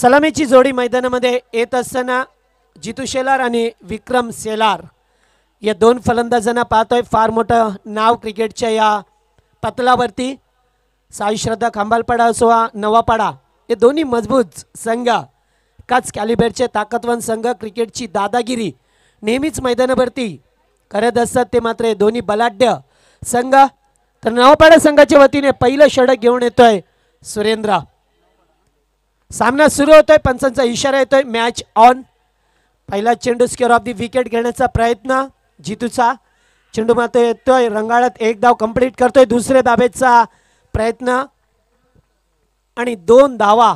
सलामीची जोडी मैदानामध्ये येत असताना जितू शेलार आणि विक्रम सेलार या दोन फलंदाजांना पाहतोय फार मोठं नाव क्रिकेटच्या या पतलावरती साई श्रद्धा खांबालपाडा असो हा नवापाडा हे दोन्ही मजबूत संघ काच कॅलिबेटचे ताकदवान संघ क्रिकेटची दादागिरी नेहमीच मैदानावरती करत असतात ते मात्र हे दोन्ही बलाढ्य संघ तर नवापाडा संघाच्या वतीने पहिलं षडक घेऊन येतोय सुरेंद्र सामना सुरू होतोय पंचांचा इशारा येतोय मॅच ऑन पहिला चेंडू स्केअर ऑफ दी विकेट घेण्याचा प्रयत्न जितूचा चेंडू मात्र येतोय रंगाळ्यात एक धाव कंप्लीट करतोय दुसऱ्या धाबेचा प्रयत्न आणि दोन धावा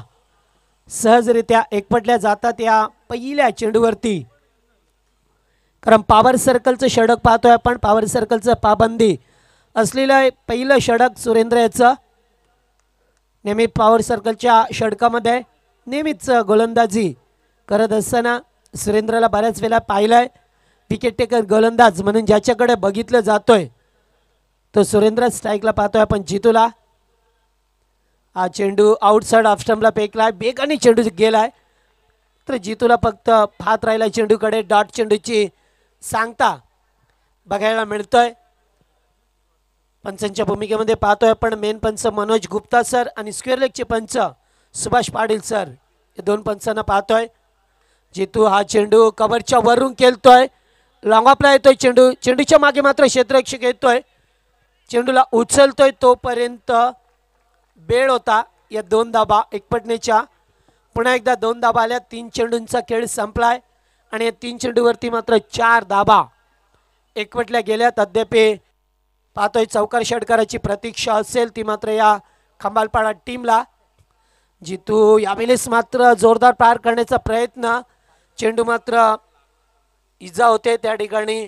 सहजरित्या एकपटल्या जातात या पहिल्या चेंडूवरती कारण पावर सर्कलचं षडक पाहतोय आपण पावर सर्कलचं पाबंदी असलेलं पहिलं षडक सुरेंद्र याचं नेहमी पॉवर सर्कलच्या षडकामध्ये नेहमीच गोलंदाजी करत असताना सुरेंद्रला बऱ्याच वेळा पाहिलं आहे विकेट टेकर गोलंदाज म्हणून ज्याच्याकडे बघितलं जातोय तो सुरेंद्र स्ट्राईकला पाहतोय आपण जितूला हा चेंडू आउटसाईड स्टम्पला फेकला आहे बेगाने चेंडू गेलाय तर जितूला फक्त फात राहिला चेंडूकडे डॉट चेंडूची सांगता बघायला मिळतोय पंचांच्या भूमिकेमध्ये पाहतोय आपण मेन पंच मनोज गुप्ता सर आणि स्क्वेअर लेगचे पंच सुभाष पाटील सर हे दोन पंचांना पाहतोय जितू हा चेंडू कवरच्या वरून केलतोय ऑफला येतोय चेंडू चेंडूच्या मागे मात्र क्षेत्ररक्षक येतोय चेंडूला उचलतोय तोपर्यंत बेळ होता या दोन दाबा एकपटनेच्या पुन्हा एकदा दोन दाबा आल्या तीन चेंडूंचा खेळ संपलाय आणि या तीन चेंडूवरती मात्र चार दाबा एकवटल्या गेल्यात अद्यापी पाहतोय चौकार षटकाराची प्रतीक्षा असेल ती मात्र या खंबालपाडा टीमला जितू यावेळेस मात्र जोरदार पार करण्याचा प्रयत्न चेंडू मात्र इजा होते त्या ठिकाणी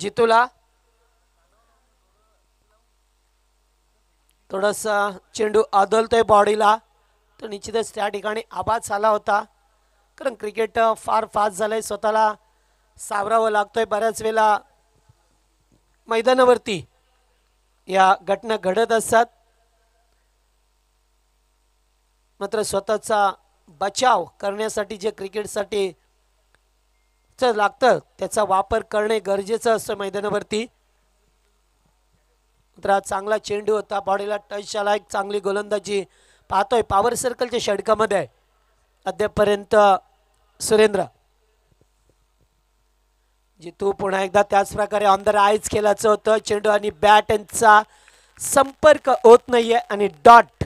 जितूला थोडासा चेंडू आदलतोय बॉडीला तर निश्चितच त्या ठिकाणी आवाज आला होता कारण क्रिकेट फार फास्ट झालंय स्वतःला सावरावं लागतोय बऱ्याच वेळा मैदानावरती या घटना घडत असतात मात्र स्वतःचा बचाव करण्यासाठी जे क्रिकेटसाठी लागतं त्याचा वापर करणे गरजेचं असतं मैदानावरती मात्र चांगला चेंडू होता बॉडीला टच आला एक चांगली गोलंदाजी पाहतोय पॉवर सर्कलच्या षटकामध्ये आहे अद्यापपर्यंत सुरेंद्र जितू पुन्हा एकदा त्याच प्रकारे ऑन द राईज केलाच होतं चेंडू आणि बॅट यांचा संपर्क होत नाहीये आणि डॉट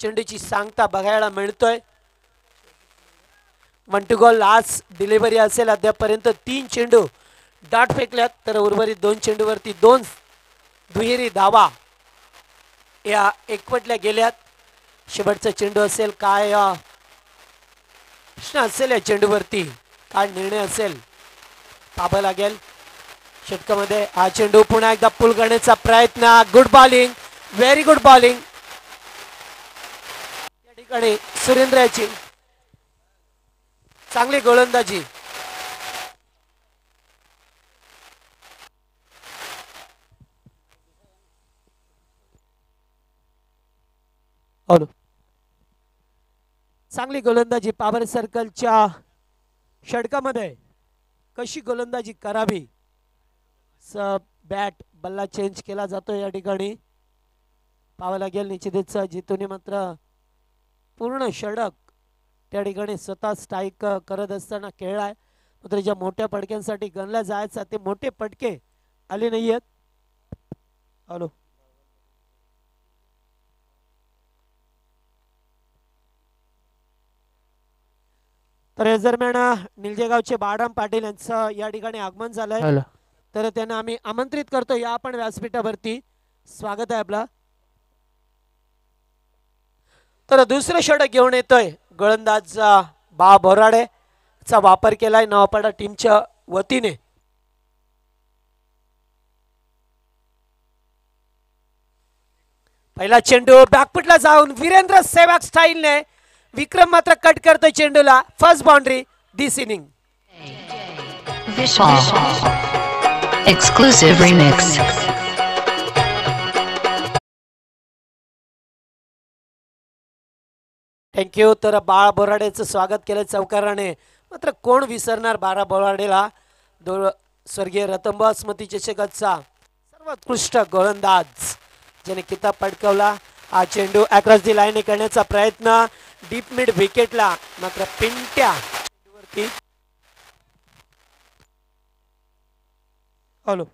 चेंडूची सांगता बघायला मिळतोय वन टू गॉल लास्ट डिलिव्हरी असेल अद्यापर्यंत तीन चेंडू डॉट फेकल्यात तर उर्वरित दोन चेंडूवरती दोन दुहेरी धावा या एकवटल्या गेल्यात शेवटचा चेंडू असेल काय प्रश्न असेल या चेंडूवरती काय निर्णय असेल पाहावं लागेल षटकामध्ये हा चेंडू पुन्हा एकदा पुल करण्याचा प्रयत्न good bowling very good bowling या ठिकाणी सुरेंद्र चांगली गोलंदाजी चांगली गोलंदाजी पावर सर्कलच्या षटकामध्ये कशी गोलंदाजी करावी स बॅट बल्ला चेंज केला जातो या ठिकाणी पाहावं लागेल निश्चितच जितूने मात्र पूर्ण षडक त्या ठिकाणी स्वतः स्ट्राईक करत असताना खेळलाय आहे मात्र ज्या मोठ्या पडक्यांसाठी गणला जायचा ते मोठे पडके आले नाही आहेत हॅलो तर हे दरम्यान निलजेगावचे बाळराम पाटील यांचं या ठिकाणी आगमन झालंय तर त्यांना आम्ही आमंत्रित करतो या आपण व्यासपीठावरती स्वागत आहे आपला तर दुसरं षटक घेऊन येतोय गोलंदाज बा बोराडे चा वापर केलाय नवापाडा टीमच्या वतीने पहिला चेंडू बॅकपुटला जाऊन वीरेंद्र सेवाग स्टाईलने विक्रम मात्र कट करतोय चेंडूला first boundary this inning exclusive remix thank you तर बाळा बोराडेचं स्वागत केलं चौकाराने मात्र कोण विसरणार बाळा बोराडेला दो स्वर्गीय रतंबा स्मृती चषकाचा सर्वोत्कृष्ट गोलंदाज ज्याने किताब पटकवला हा चेंडू अक्रॉस दी लाईन करण्याचा प्रयत्न डीप मिड विकेटला मात्र पिंट्या हॅलो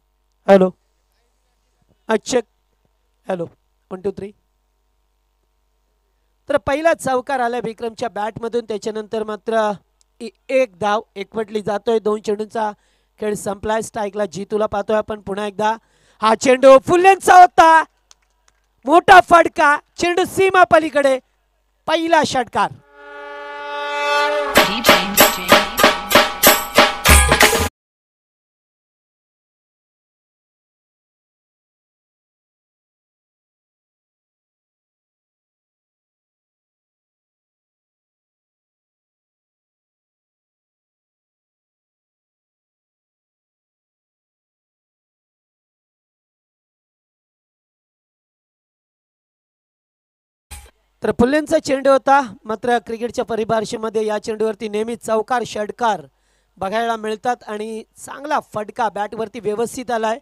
हॅलो अच्छा हॅलो वन टू थ्री तर पहिला चौकार आला विक्रमच्या बॅटमधून त्याच्यानंतर मात्र एक धाव एकवटली जातोय दोन चेंडूंचा खेळ संपलाय स्ट्राईकला जीतूला पाहतोय आपण पुन्हा एकदा हा चेंडू फुल्यांचा होता मोठा फडका चेंडू सीमा पलीकडे पहिला षटकार तर पुल्लेंचा चेंडू होता मात्र क्रिकेटच्या परिभाषेमध्ये या चेंडूवरती नेहमी चौकार षटकार बघायला मिळतात आणि चांगला फटका बॅटवरती व्यवस्थित आलाय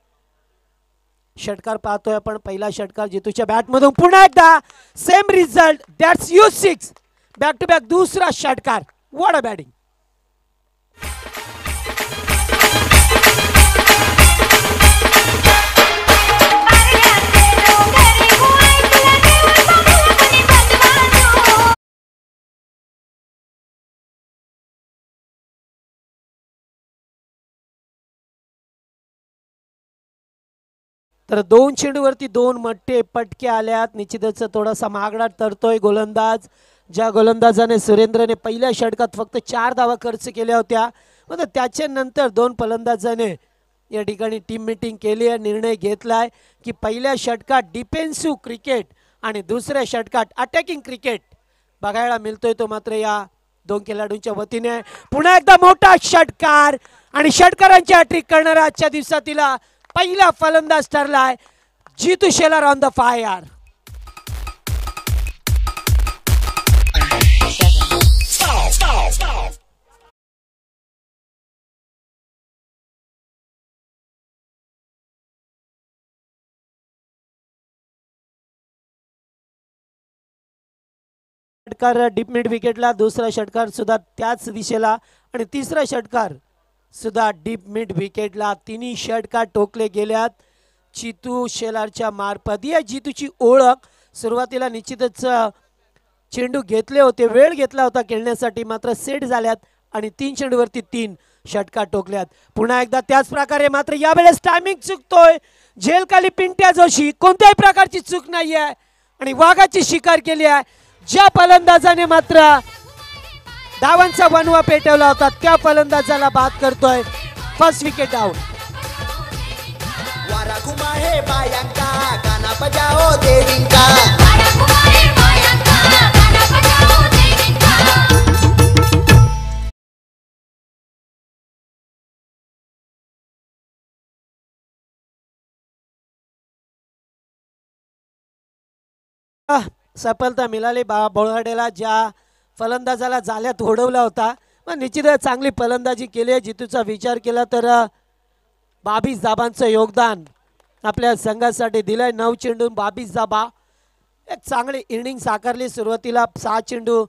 षटकार पाहतोय आपण पहिला षटकार जितूच्या बॅटमधून पुन्हा एकदा same result that's you six back to back दुसरा षटकार वॉड अ बॅटिंग तर दोन चेंडूवरती दोन मट्टे पटके आल्यात निश्चितच थोडासा महागडा ठरतोय गोलंदाज ज्या गोलंदाजाने सुरेंद्रने पहिल्या षटकात फक्त चार धावा खर्च केल्या होत्या मग त्याच्यानंतर दोन फलंदाजाने या ठिकाणी टीम मिटिंग केली आहे निर्णय घेतलाय की पहिल्या षटकात डिफेन्सिव्ह क्रिकेट आणि दुसऱ्या षटकात अटॅकिंग क्रिकेट बघायला मिळतोय तो मात्र या दोन खेळाडूंच्या वतीने पुन्हा एकदा मोठा षटकार आणि षटकारांची अट्रीक करणारा आजच्या दिवसातीला पहिला फलंदाज ठरलाय Jitu Shelar on the fire षटकार डीप मिड विकेटला दुसरा षटकार सुद्धा त्याच दिशेला आणि तिसरा षटकार सुद्धा डीप मिड विकेटला तिन्ही षटका टोकले गेल्यात चितू शेलारच्या मार्फत या जितूची ओळख सुरुवातीला निश्चितच चेंडू घेतले होते वेळ घेतला होता खेळण्यासाठी मात्र सेट झाल्यात आणि तीन चेंडूवरती तीन षटका टोकल्यात पुन्हा एकदा त्याच प्रकारे मात्र यावेळेस टायमिंग चुकतोय झेलकाली पिंट्या जोशी कोणत्याही प्रकारची चूक नाही आणि वाघाची शिकार केली आहे ज्या फलंदाजाने मात्र धावांचा बनवा पेटवला होता त्या फलंदाजाला बाद करतोय फर्स्ट विकेट डाऊन सफलता मिळाली बा बोळगडेला ज्या फलंदाजाला जाल्यात ओढवला होता मग निश्चितच चांगली फलंदाजी केली आहे जितूचा विचार केला तर बावीस जाबांचं योगदान आपल्या संघासाठी दिलं आहे नऊ चेंडून बावीस जाबा एक चांगली इनिंग साकारली सुरुवातीला सहा चेंडू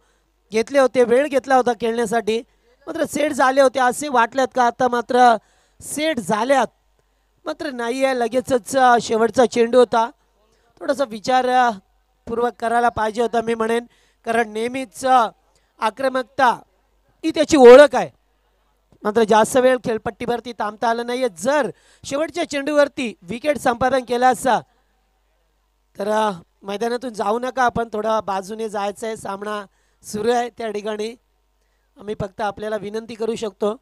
घेतले होते वेळ घेतला होता खेळण्यासाठी मात्र सेट झाले होते असे वाटल्यात का आता मात्र सेट झाल्यात मात्र नाही आहे लगेचच शेवटचा चेंडू होता थोडासा विचारपूर्वक करायला पाहिजे होता मी म्हणेन कारण नेहमीच आक्रमकता ही त्याची ओळख आहे मात्र जास्त वेळ खेळपट्टीवरती थांबता आलं नाहीये जर शेवटच्या चेंडूवरती विकेट संपादन केलं असता तर मैदानातून जाऊ नका आपण थोडा बाजूने जायचं आहे सामना सुरू आहे त्या ठिकाणी आम्ही फक्त आपल्याला विनंती करू शकतो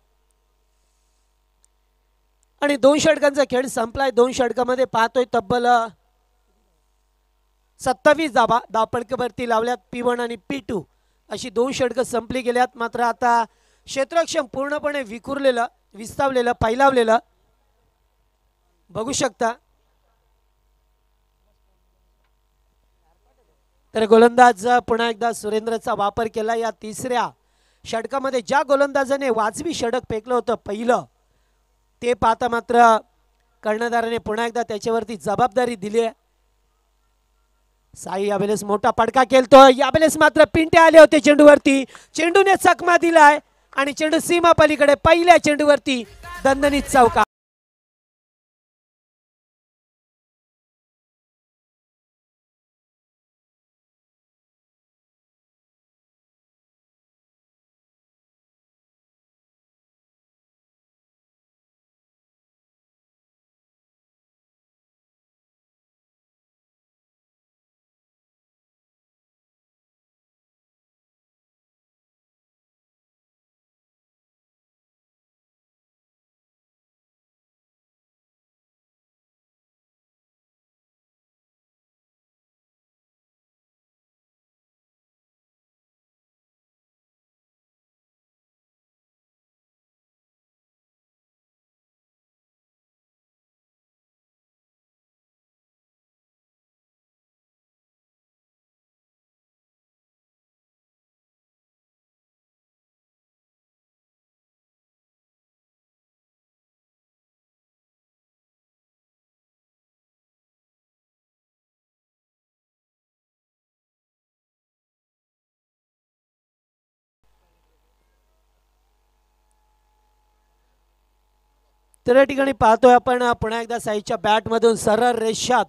आणि दोन षटकांचा खेळ संपलाय दोन षटकामध्ये पाहतोय तब्बल सत्तावीस जाबा दापडकेवरती लावल्यात पी वन आणि पी टू अशी दोन षटकं संपली गेल्यात मात्र आता क्षेत्रक्षम पूर्णपणे विखुरलेलं विस्तावलेलं फैलावलेलं बघू शकता तर गोलंदाज पुन्हा एकदा सुरेंद्रचा वापर केला या तिसऱ्या षटकामध्ये ज्या गोलंदाजाने वाजवी षटक फेकलं होतं पहिलं ते पाहता मात्र कर्णधाराने पुन्हा एकदा त्याच्यावरती जबाबदारी दिली आहे साई यावेळेस मोठा पडका केलतो यावेळेस मात्र पिंटे आले होते चेंडूवरती चेंडूने चकमा दिलाय आणि चेंडू सीमा पलीकडे पहिल्या चेंडूवरती दणदणीत चौका तर या ठिकाणी पाहतोय आपण पुन्हा एकदा साईच्या बॅटमधून सरळ रेषात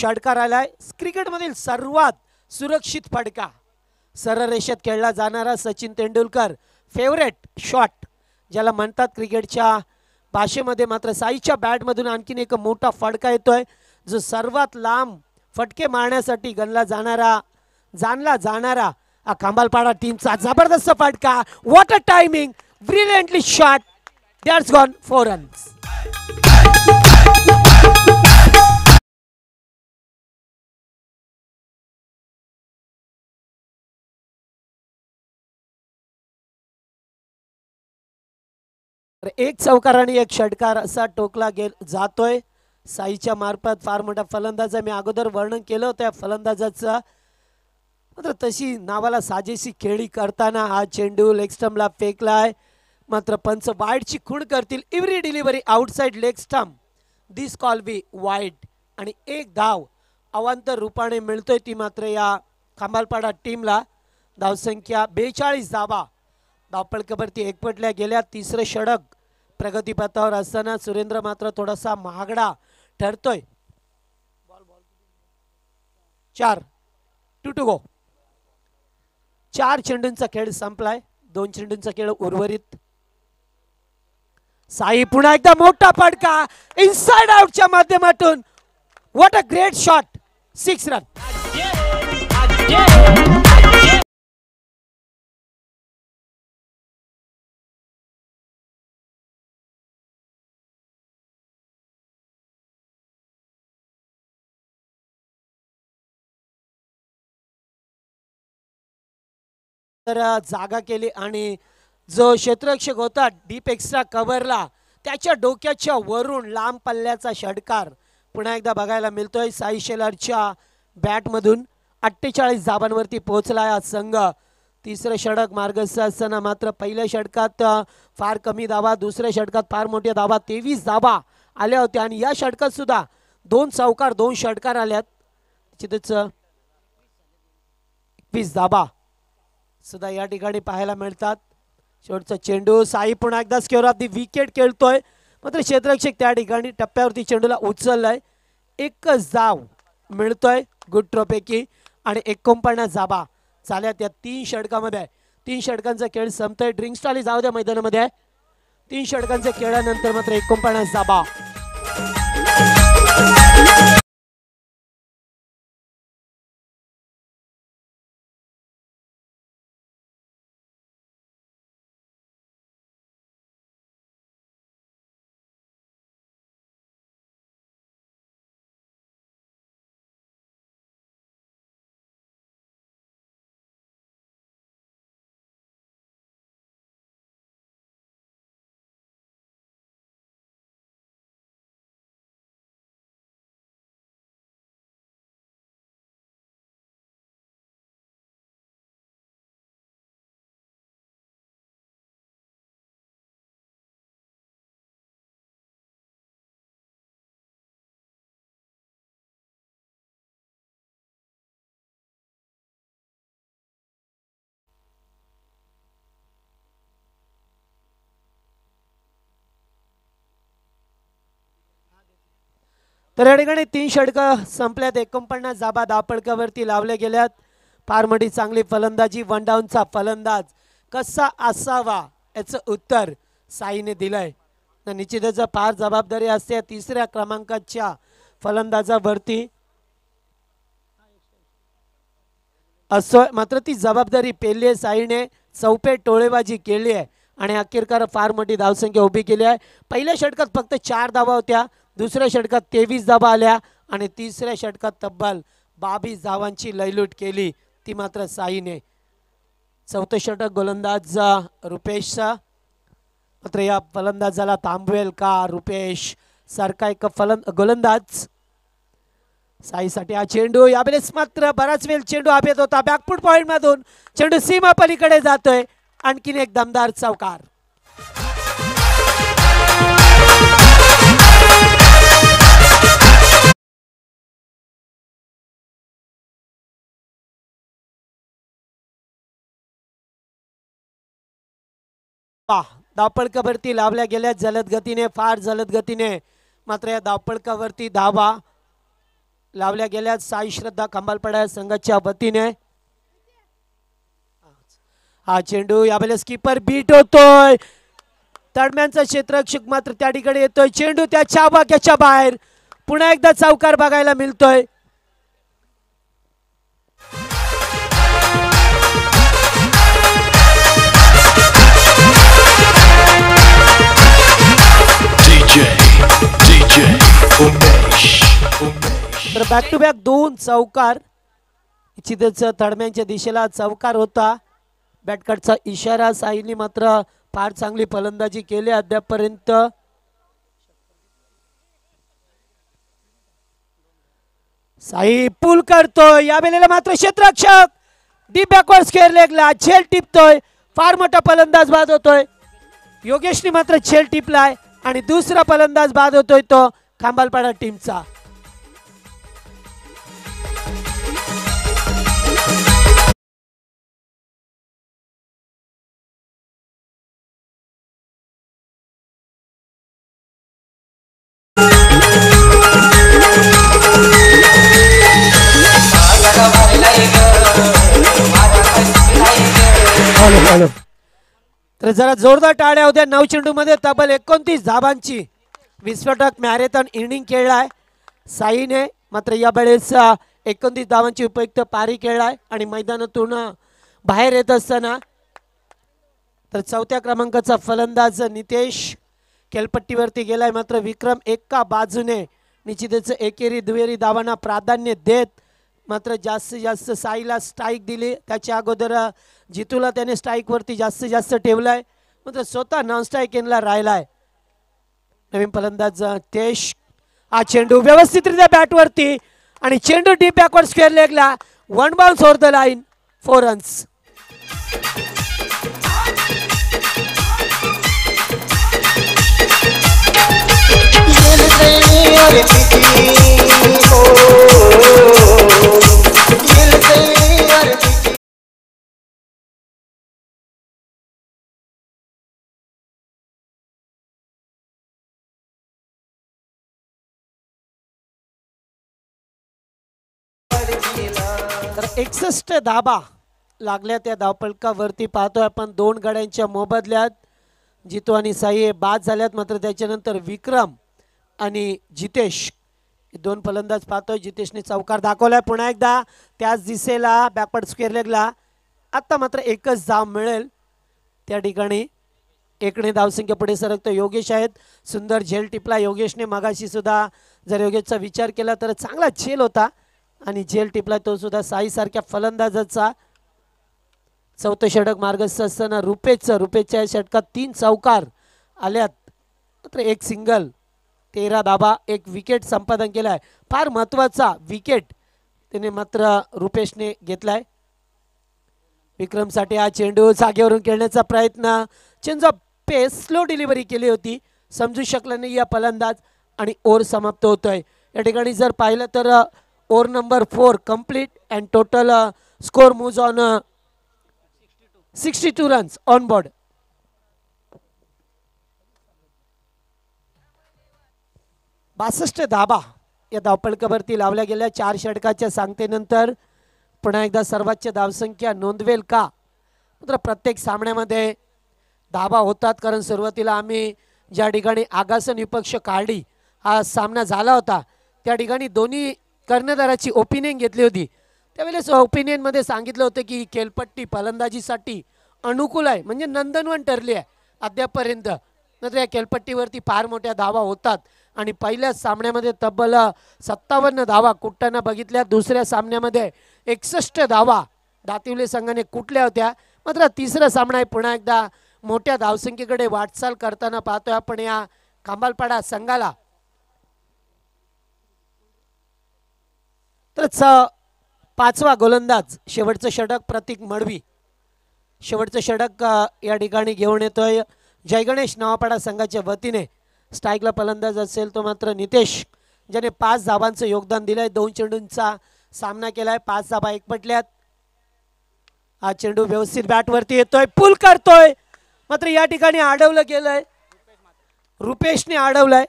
षटकार आलाय क्रिकेटमधील सर्वात सुरक्षित फटका सरळ रेषेत खेळला जाणारा सचिन तेंडुलकर फेवरेट शॉट ज्याला म्हणतात क्रिकेटच्या भाषेमध्ये मात्र साईच्या बॅटमधून आणखीन एक मोठा फडका येतोय जो सर्वात लांब फटके मारण्यासाठी गणला जाणारा जाणला जाणारा हा खांबालपाडा टीमचा जबरदस्त फटका a timing brilliantly shot That's gone four runs. एक चौकार आणि एक षटकार असा टोकला गेल जातोय साईच्या मार्फत फार मोठा फलंदाज मी अगोदर वर्णन केलं होतं फलंदाजाचा मात्र तशी नावाला साजेशी खेळी करताना हा चेंडू लेग स्टम्पला फेकलाय मात्र पंच वाईडची खूण करतील every delivery outside leg stump this call be wide आणि एक धाव अवांतर रूपाने मिळतोय ती मात्र या खांबालपाडा टीमला धावसंख्या बेचाळीस धावा एक एकपटल्या गेल्या तिसरं षडक प्रगतीपथावर असताना सुरेंद्र मात्र थोडासा महागडा ठरतोय चार टू टू गो चार चेंडूंचा खेळ संपलाय दोन चेंडूंचा खेळ उर्वरित साई पुन्हा एकदा मोठा फटका इनसाइड आउटच्या माध्यमातून what a great shot six run तर जागा केली आणि जो क्षेत्ररक्षक होता डीप एक्स्ट्रा कव्हरला त्याच्या डोक्याच्या वरून लांब पल्ल्याचा षटकार पुन्हा एकदा बघायला मिळतोय साई शेलरच्या बॅटमधून अठ्ठेचाळीस धाबांवरती पोहोचला हा संघ तिसरं षडक मार्गस्थ असताना मात्र पहिल्या षटकात फार कमी धावा दुसऱ्या षटकात फार मोठ्या धावा तेवीस धावा आल्या होत्या आणि या षटकात सुद्धा दोन चौकार दोन षटकार आल्यात निश्चितच एकवीस धाबा सुद्धा या ठिकाणी पाहायला मिळतात शेवटचा चेंडू साई पुन्हा एकदा दी विकेट खेळतोय मात्र क्षेत्ररक्षक त्या ठिकाणी टप्प्यावरती चेंडूला उचललाय एक जाव मिळतोय गुड ट्रोपैकी आणि एकोणपन्नास जाबा झाल्या या तीन षटकामध्ये आहे तीन षटकांचा खेळ संपतोय ड्रिंक टाली जाऊ द्या मैदानामध्ये आहे तीन षटकांच्या खेळानंतर मात्र एकोणपन्नास जाबा तर या ठिकाणी तीन षटकं संपल्यात एकोणपन्नास जाबा दापडकावरती लावल्या गेल्यात फार मोठी चांगली फलंदाजी वन डाऊनचा फलंदाज कसा असावा याचं उत्तर साईने दिलंय तर निश्चितच फार जबाबदारी असते तिसऱ्या क्रमांकाच्या फलंदाजावरती असो मात्र ती जबाबदारी पेली आहे साईने चौपे टोळेबाजी केली आहे आणि अखेरकार फार मोठी धावसंख्या उभी केली आहे पहिल्या षटकात फक्त चार धावा होत्या दुसऱ्या षटकात तेवीस धाबा आल्या आणि तिसऱ्या षटकात तब्बल बावीस धावांची लयलूट केली ती मात्र साईने चौथं षटक गोलंदाज रुपेशचा मात्र या फलंदाजाला थांबवेल का रुपेश सारखा एक फलंद गोलंदाज साईसाठी हा चेंडू या वेळेस मात्र बराच वेळ चेंडू येत होता बॅकफुट पॉईंटमधून चेंडू सीमा पलीकडे जातोय आणखीन एक दमदार चौकार दापळकावरती लावल्या गेल्या जलद गतीने फार जलद गतीने मात्र या धापडकावरती धावा लावल्या गेल्या साई श्रद्धा खांबालपाडा संघाच्या वतीने हा चेंडू यावेळेला स्कीपर बीट होतोय तडम्यांचा क्षेत्रक्षक मात्र त्या ठिकाणी येतोय चेंडू त्या चाबाक्याच्या बाहेर पुन्हा एकदा चौकार बघायला मिळतोय बॅक टू बॅक दोन चौकार निश्चितच तडम्यांच्या दिशेला चौकार होता बॅटकटचा इशारा साईने मात्र फार चांगली फलंदाजी केली अद्यापपर्यंत साई पूल करतोय या वेळेला मात्र क्षेत्रक्षक डीप बॅकवर्ड स्केअर लेगला झेल टिपतोय फार मोठा फलंदाज बाद होतोय योगेशने मात्र छेल टिपलाय आणि दुसरा फलंदाज बाद होतोय तो खांबालपाडा टीमचा तर जरा जोरदार टाळ्या होत्या नऊ मध्ये तब्बल एकोणतीस धाबांची विस्फोटक मॅरेथॉन इनिंग खेळलाय साईने मात्र वेळेस एकोणतीस धावांची उपयुक्त पारी खेळलाय आणि मैदानातून बाहेर येत असताना तर चौथ्या क्रमांकाचा फलंदाज नितेश केलपट्टीवरती गेलाय मात्र विक्रम एका बाजूने निश्चितच एकेरी दुहेरी धावांना प्राधान्य देत मात्र जास्तीत जास्त साईला स्ट्राईक दिली त्याच्या अगोदर जितूला त्याने स्ट्राईकवरती जास्तीत जास्त जास्त आहे मात्र स्वतः नॉन स्ट्राईक एनला राहिलाय नवीन फलंदाज तेश हा चेंडू व्यवस्थितरित्या बॅटवरती आणि चेंडू डी बॅकवर्ड स्क्वेअर लेगला one ball four the line four runs Oh, एकसष्ट धाबा लागल्या त्या धावपलकावरती पाहतोय आपण दोन गड्यांच्या मोबदल्यात जितू आणि साई हे बाद झाल्यात मात्र त्याच्यानंतर विक्रम आणि जितेश दोन फलंदाज पाहतोय जितेशने चौकार दाखवलाय पुन्हा एकदा त्याच दिसेला बॅकवर्ड स्क्वेअर लेगला आत्ता मात्र एकच धाव मिळेल त्या ठिकाणी एकणे धावसंख्या पुढे सरकतो योगेश आहेत सुंदर झेल टिपला योगेशने मगाशी सुद्धा जर योगेशचा विचार केला तर चांगला झेल होता आणि जेल टिपला तो सुद्धा साई सारख्या फलंदाजाचा चौथं षटक मार्ग असताना रुपेशचं रुपेशच्या षटकात तीन चौकार आल्यात मात्र एक सिंगल तेरा धाबा एक विकेट संपादन केलाय फार महत्त्वाचा विकेट त्याने मात्र रुपेशने घेतलाय विक्रम विक्रमसाठी हा चेंडू जागेवरून खेळण्याचा प्रयत्न चेंडू पेस स्लो डिलिव्हरी केली होती समजू शकला नाही या फलंदाज आणि ओर समाप्त होतोय या ठिकाणी जर पाहिलं तर over number four complete and total score moves on sixty two runs on board बासष्ट धाबा या धावपळकावरती लावल्या गेल्या चार षटकाच्या सांगतेनंतर पुन्हा एकदा सर्वोच्च धावसंख्या नोंदवेल का मात्र प्रत्येक सामन्यामध्ये धाबा होतात कारण सुरुवातीला आम्ही ज्या ठिकाणी आगासन विपक्ष काढली हा सामना झाला होता त्या ठिकाणी दोन्ही कर्णधाराची ओपिनियन घेतली होती त्यावेळेस ओपिनियनमध्ये सांगितलं होतं की खेळपट्टी फलंदाजीसाठी अनुकूल आहे म्हणजे नंदनवन ठरली आहे अद्यापपर्यंत नंतर या खेलपट्टीवरती फार मोठ्या धावा होतात आणि पहिल्याच सामन्यामध्ये तब्बल सत्तावन्न धावा कुठताना बघितल्या दुसऱ्या सामन्यामध्ये एकसष्ट धावा दातिवले संघाने कुठल्या होत्या मात्र तिसरा सामना आहे पुन्हा एकदा मोठ्या धावसंख्येकडे वाटचाल करताना पाहतोय आपण या खांबालपाडा संघाला तर पाचवा गोलंदाज शेवटचं षटक प्रतीक मडवी शेवटचं षटक या ठिकाणी घेऊन येतोय जयगणेश नावापाडा संघाच्या वतीने स्ट्राईकला फलंदाज असेल तो मात्र नितेश ज्याने पाच धाबांचं योगदान दिलं आहे दोन चेंडूंचा सामना केला आहे पाच धाबा पटल्यात हा चेंडू व्यवस्थित बॅटवरती येतोय पूल करतोय मात्र या ठिकाणी अडवलं गेलंय रुपेशने अडवलंय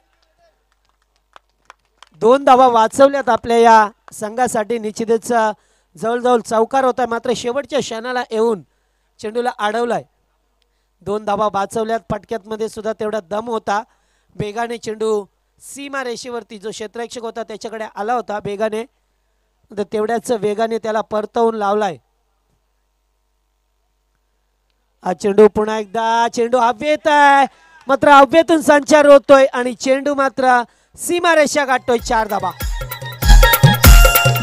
दोन धावा वाचवल्यात आपल्या या संघासाठी निश्चितचा जवळजवळ चौकार होता मात्र शेवटच्या क्षणाला येऊन चेंडूला अडवलाय दोन धावा वाचवल्यात मध्ये सुद्धा तेवढा दम होता बेगाने चेंडू सीमा रेषेवरती जो क्षेत्ररक्षक होता त्याच्याकडे आला होता बेगाने तर तेवढ्याच वेगाने त्याला परतवून लावलाय हा चेंडू पुन्हा एकदा चेंडू अव्यत आहे मात्र अव्यतून संचार होतोय आणि चेंडू मात्र सीमा रेषा गाठतोय चार धाबा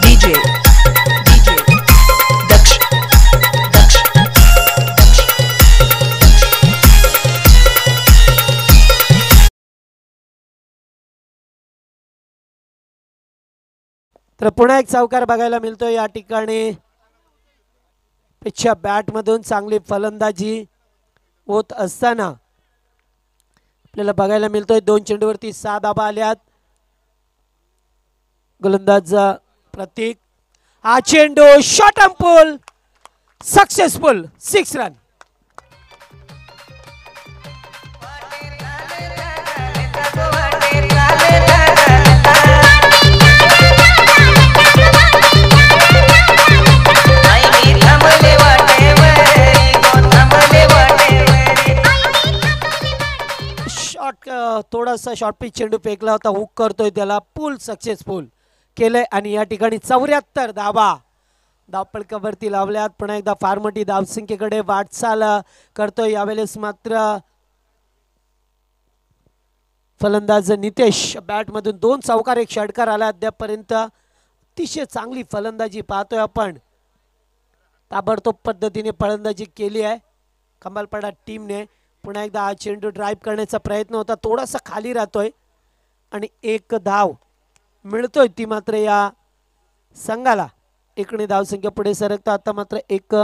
डीजे तर पुन्हा एक सावकार बघायला मिळतोय या ठिकाणी पेक्षा मधून चांगली फलंदाजी होत असताना आपल्याला बघायला मिळतोय दोन चेंडूवरती सहा दाबा आल्यात गोलंदाज प्रतीक हा चेंडू शॉर्ट सक्सेसफुल सिक्स रन थोडासा शॉर्ट पिच चेंडू फेकला होता हुक करतोय त्याला पूल सक्सेसफुल केलंय आणि या ठिकाणी चौऱ्याहत्तर धावा धावपळकावरती लावल्यात पुन्हा एकदा फार मोठी धावसंख्येकडे वाटचाल करतोय यावेळेस मात्र फलंदाज नितेश बॅटमधून दोन चौकार एक षटकार आला अद्यापपर्यंत अतिशय चांगली फलंदाजी पाहतोय आपण ताबडतोब पद्धतीने फलंदाजी केली आहे कमालपाडा टीमने पुन्हा एकदा हा चेंडू ड्राईव्ह करण्याचा प्रयत्न होता थोडासा खाली राहतोय आणि एक धाव मिळतोय ती मात्र या संघाला एकणी धावसंख्या पुढे सरकतो आता मात्र एक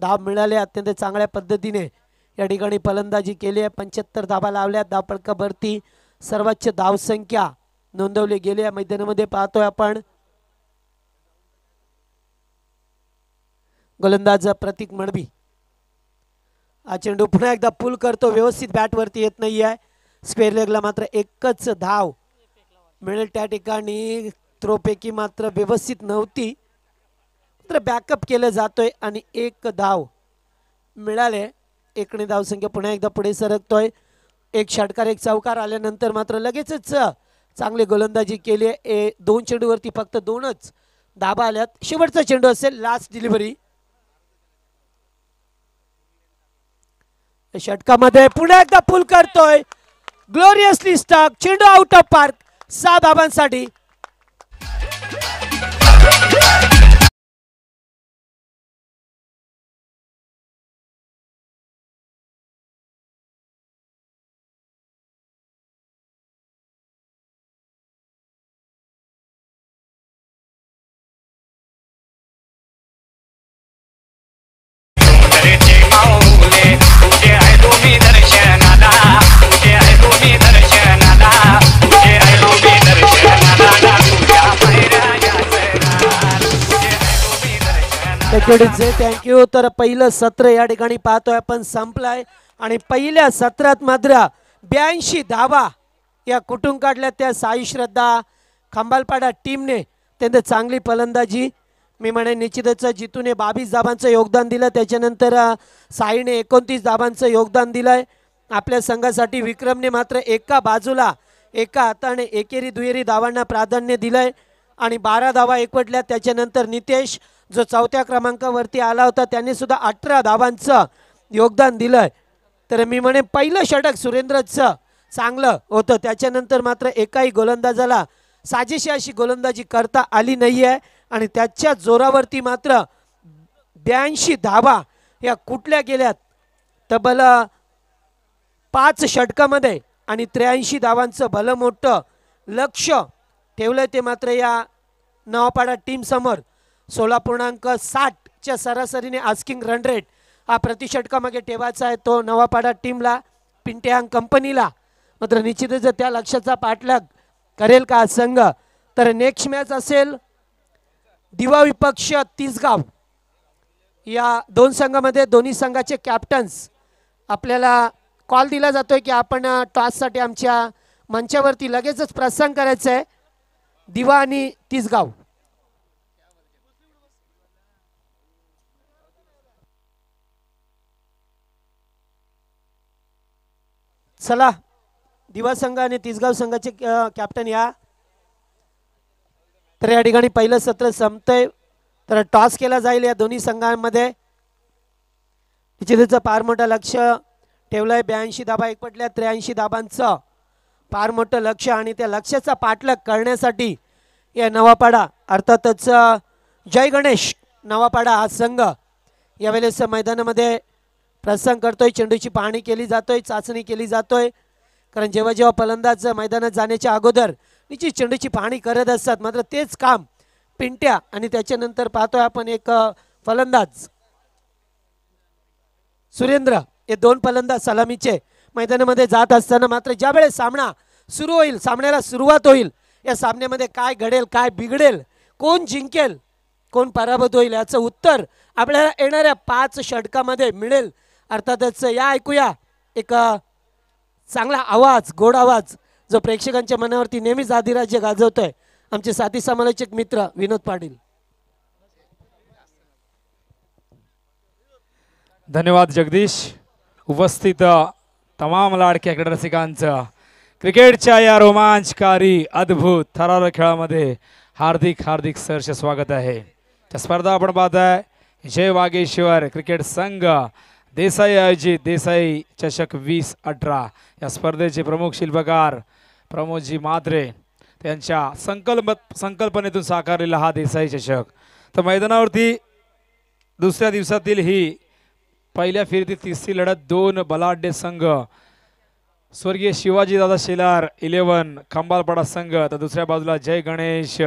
धाव मिळाले अत्यंत चांगल्या पद्धतीने या ठिकाणी फलंदाजी केली आहे पंच्याहत्तर धाबा लावल्या भरती सर्वोच्च धावसंख्या नोंदवली गेली आहे मैदानामध्ये पाहतोय आपण गोलंदाज प्रतीक मडबी हा चेंडू पुन्हा एकदा पूल करतो व्यवस्थित बॅटवरती येत नाही आहे स्क्वेअर लेगला मात्र एकच धाव मिळेल त्या ठिकाणी त्रोपैकी मात्र व्यवस्थित नव्हती मात्र बॅकअप केलं जातोय आणि एक धाव मिळाले एकने संख्या पुन्हा एकदा पुढे सरकतोय एक षटकार एक चौकार आल्यानंतर मात्र लगेचच चांगली गोलंदाजी केली ए दोन चेंडूवरती फक्त दोनच दाबा आल्यात शेवटचा चेंडू असेल लास्ट डिलिव्हरी षटकामध्ये पुन्हा एकदा पूल करतोय ग्लोरियसली स्टॉक चेंडू आउट ऑफ पार्क बाबांसाठी थँक्यू थँक्यू तर पहिलं सत्र या ठिकाणी पाहतोय आपण संपलाय आणि पहिल्या सत्रात मात्र ब्याऐंशी धावा या कुटुंब काढल्या त्या साई श्रद्धा खंबालपाडा टीमने त्यांना चांगली फलंदाजी मी म्हणे निश्चितच जितूने बावीस धाबांचं योगदान दिलं त्याच्यानंतर साईने एकोणतीस धाबांचं योगदान दिलं आपल्या संघासाठी विक्रमने मात्र एका बाजूला एका हाताने एकेरी दुहेरी धावांना प्राधान्य दिलं आणि बारा धावा एकवटल्या त्याच्यानंतर नितेश जो चौथ्या क्रमांकावरती आला होता त्यांनी सुद्धा अठरा धावांचं योगदान दिलंय तर मी म्हणे पहिलं षटक सुरेंद्रचं चांगलं होतं त्याच्यानंतर मात्र एकाही गोलंदाजाला साजेशी अशी गोलंदाजी करता आली नाही आहे आणि त्याच्या जोरावरती मात्र ब्याऐंशी धावा या कुठल्या गेल्यात तबल पाच षटकामध्ये आणि त्र्याऐंशी धावांचं भलं मोठं लक्ष ठेवलं ते मात्र या नवापाडा टीमसमोर सोळा पूर्णांक साठच्या सरासरीने आस्किंग रन रेट हा प्रतिषटकामागे ठेवायचा आहे तो नवापाडा टीमला पिंट्यांग कंपनीला मात्र निश्चितच जर त्या लक्षाचा पाठलाग करेल का संघ तर नेक्स्ट मॅच असेल दिवा विपक्ष तिसगाव या दोन संघामध्ये दोन्ही संघाचे कॅप्टन्स आपल्याला कॉल दिला जातोय की आपण टॉससाठी आमच्या मंचावरती लगेचच प्रसंग करायचं आहे दिवा आणि तिसगाव चला दिवा संघ आणि तिसगाव संघाचे कॅप्टन या तर या ठिकाणी पहिलं सत्र संपतंय तर टॉस केला जाईल या दोन्ही संघांमध्ये तिचं फार मोठं लक्ष ठेवलंय आहे ब्याऐंशी धाबा पटल्या त्र्याऐंशी दाबांचं फार मोठं लक्ष आणि त्या लक्षाचा पाठलग करण्यासाठी या नवापाडा अर्थातच जय गणेश नवापाडा हा संघ यावेळेस मैदानामध्ये प्रसंग करतोय चेंडूची पाहणी केली जातोय चाचणी केली जातोय कारण जेव्हा जेव्हा फलंदाज मैदानात जाण्याच्या अगोदर निश्चित चेंडूची पाहणी करत असतात मात्र तेच काम पिंट्या आणि त्याच्यानंतर पाहतोय आपण एक फलंदाज सुरेंद्र हे दोन फलंदाज सलामीचे मैदानामध्ये जात असताना मात्र वेळेस सामना सुरू होईल सामन्याला सुरुवात होईल या सामन्यामध्ये काय घडेल काय बिघडेल कोण जिंकेल कोण पराभूत होईल याचं उत्तर आपल्याला येणाऱ्या पाच षटकामध्ये मिळेल अर्थातच या ऐकूया एक चांगला आवाज गोड आवाज जो प्रेक्षकांच्या मनावरती नेहमीच आदिराज्य गाजवतोय आमचे साथी समालोचक मित्र विनोद पाटील धन्यवाद जगदीश उपस्थित तमाम लाडक्या रसिकांचं क्रिकेटच्या या रोमांचकारी अद्भुत थरार खेळामध्ये हार्दिक हार्दिक सहर्ष स्वागत आहे त्या स्पर्धा आपण पाहत आहे जय वागेश्वर क्रिकेट संघ देसाई आयोजित देसाई चषक वीस अठरा या स्पर्धेचे प्रमुख शिल्पकार प्रमोदजी मात्रे त्यांच्या संकल्प संकल्पनेतून साकारलेला हा देसाई चषक तर मैदानावरती दुसऱ्या दिवसातील ही पहिल्या फेरीतील तिसरी लढत दोन बलाढ्य संघ स्वर्गीय शिवाजीदादा शेलार इलेवन खंबालपाडा संघ तर दुसऱ्या बाजूला जय गणेश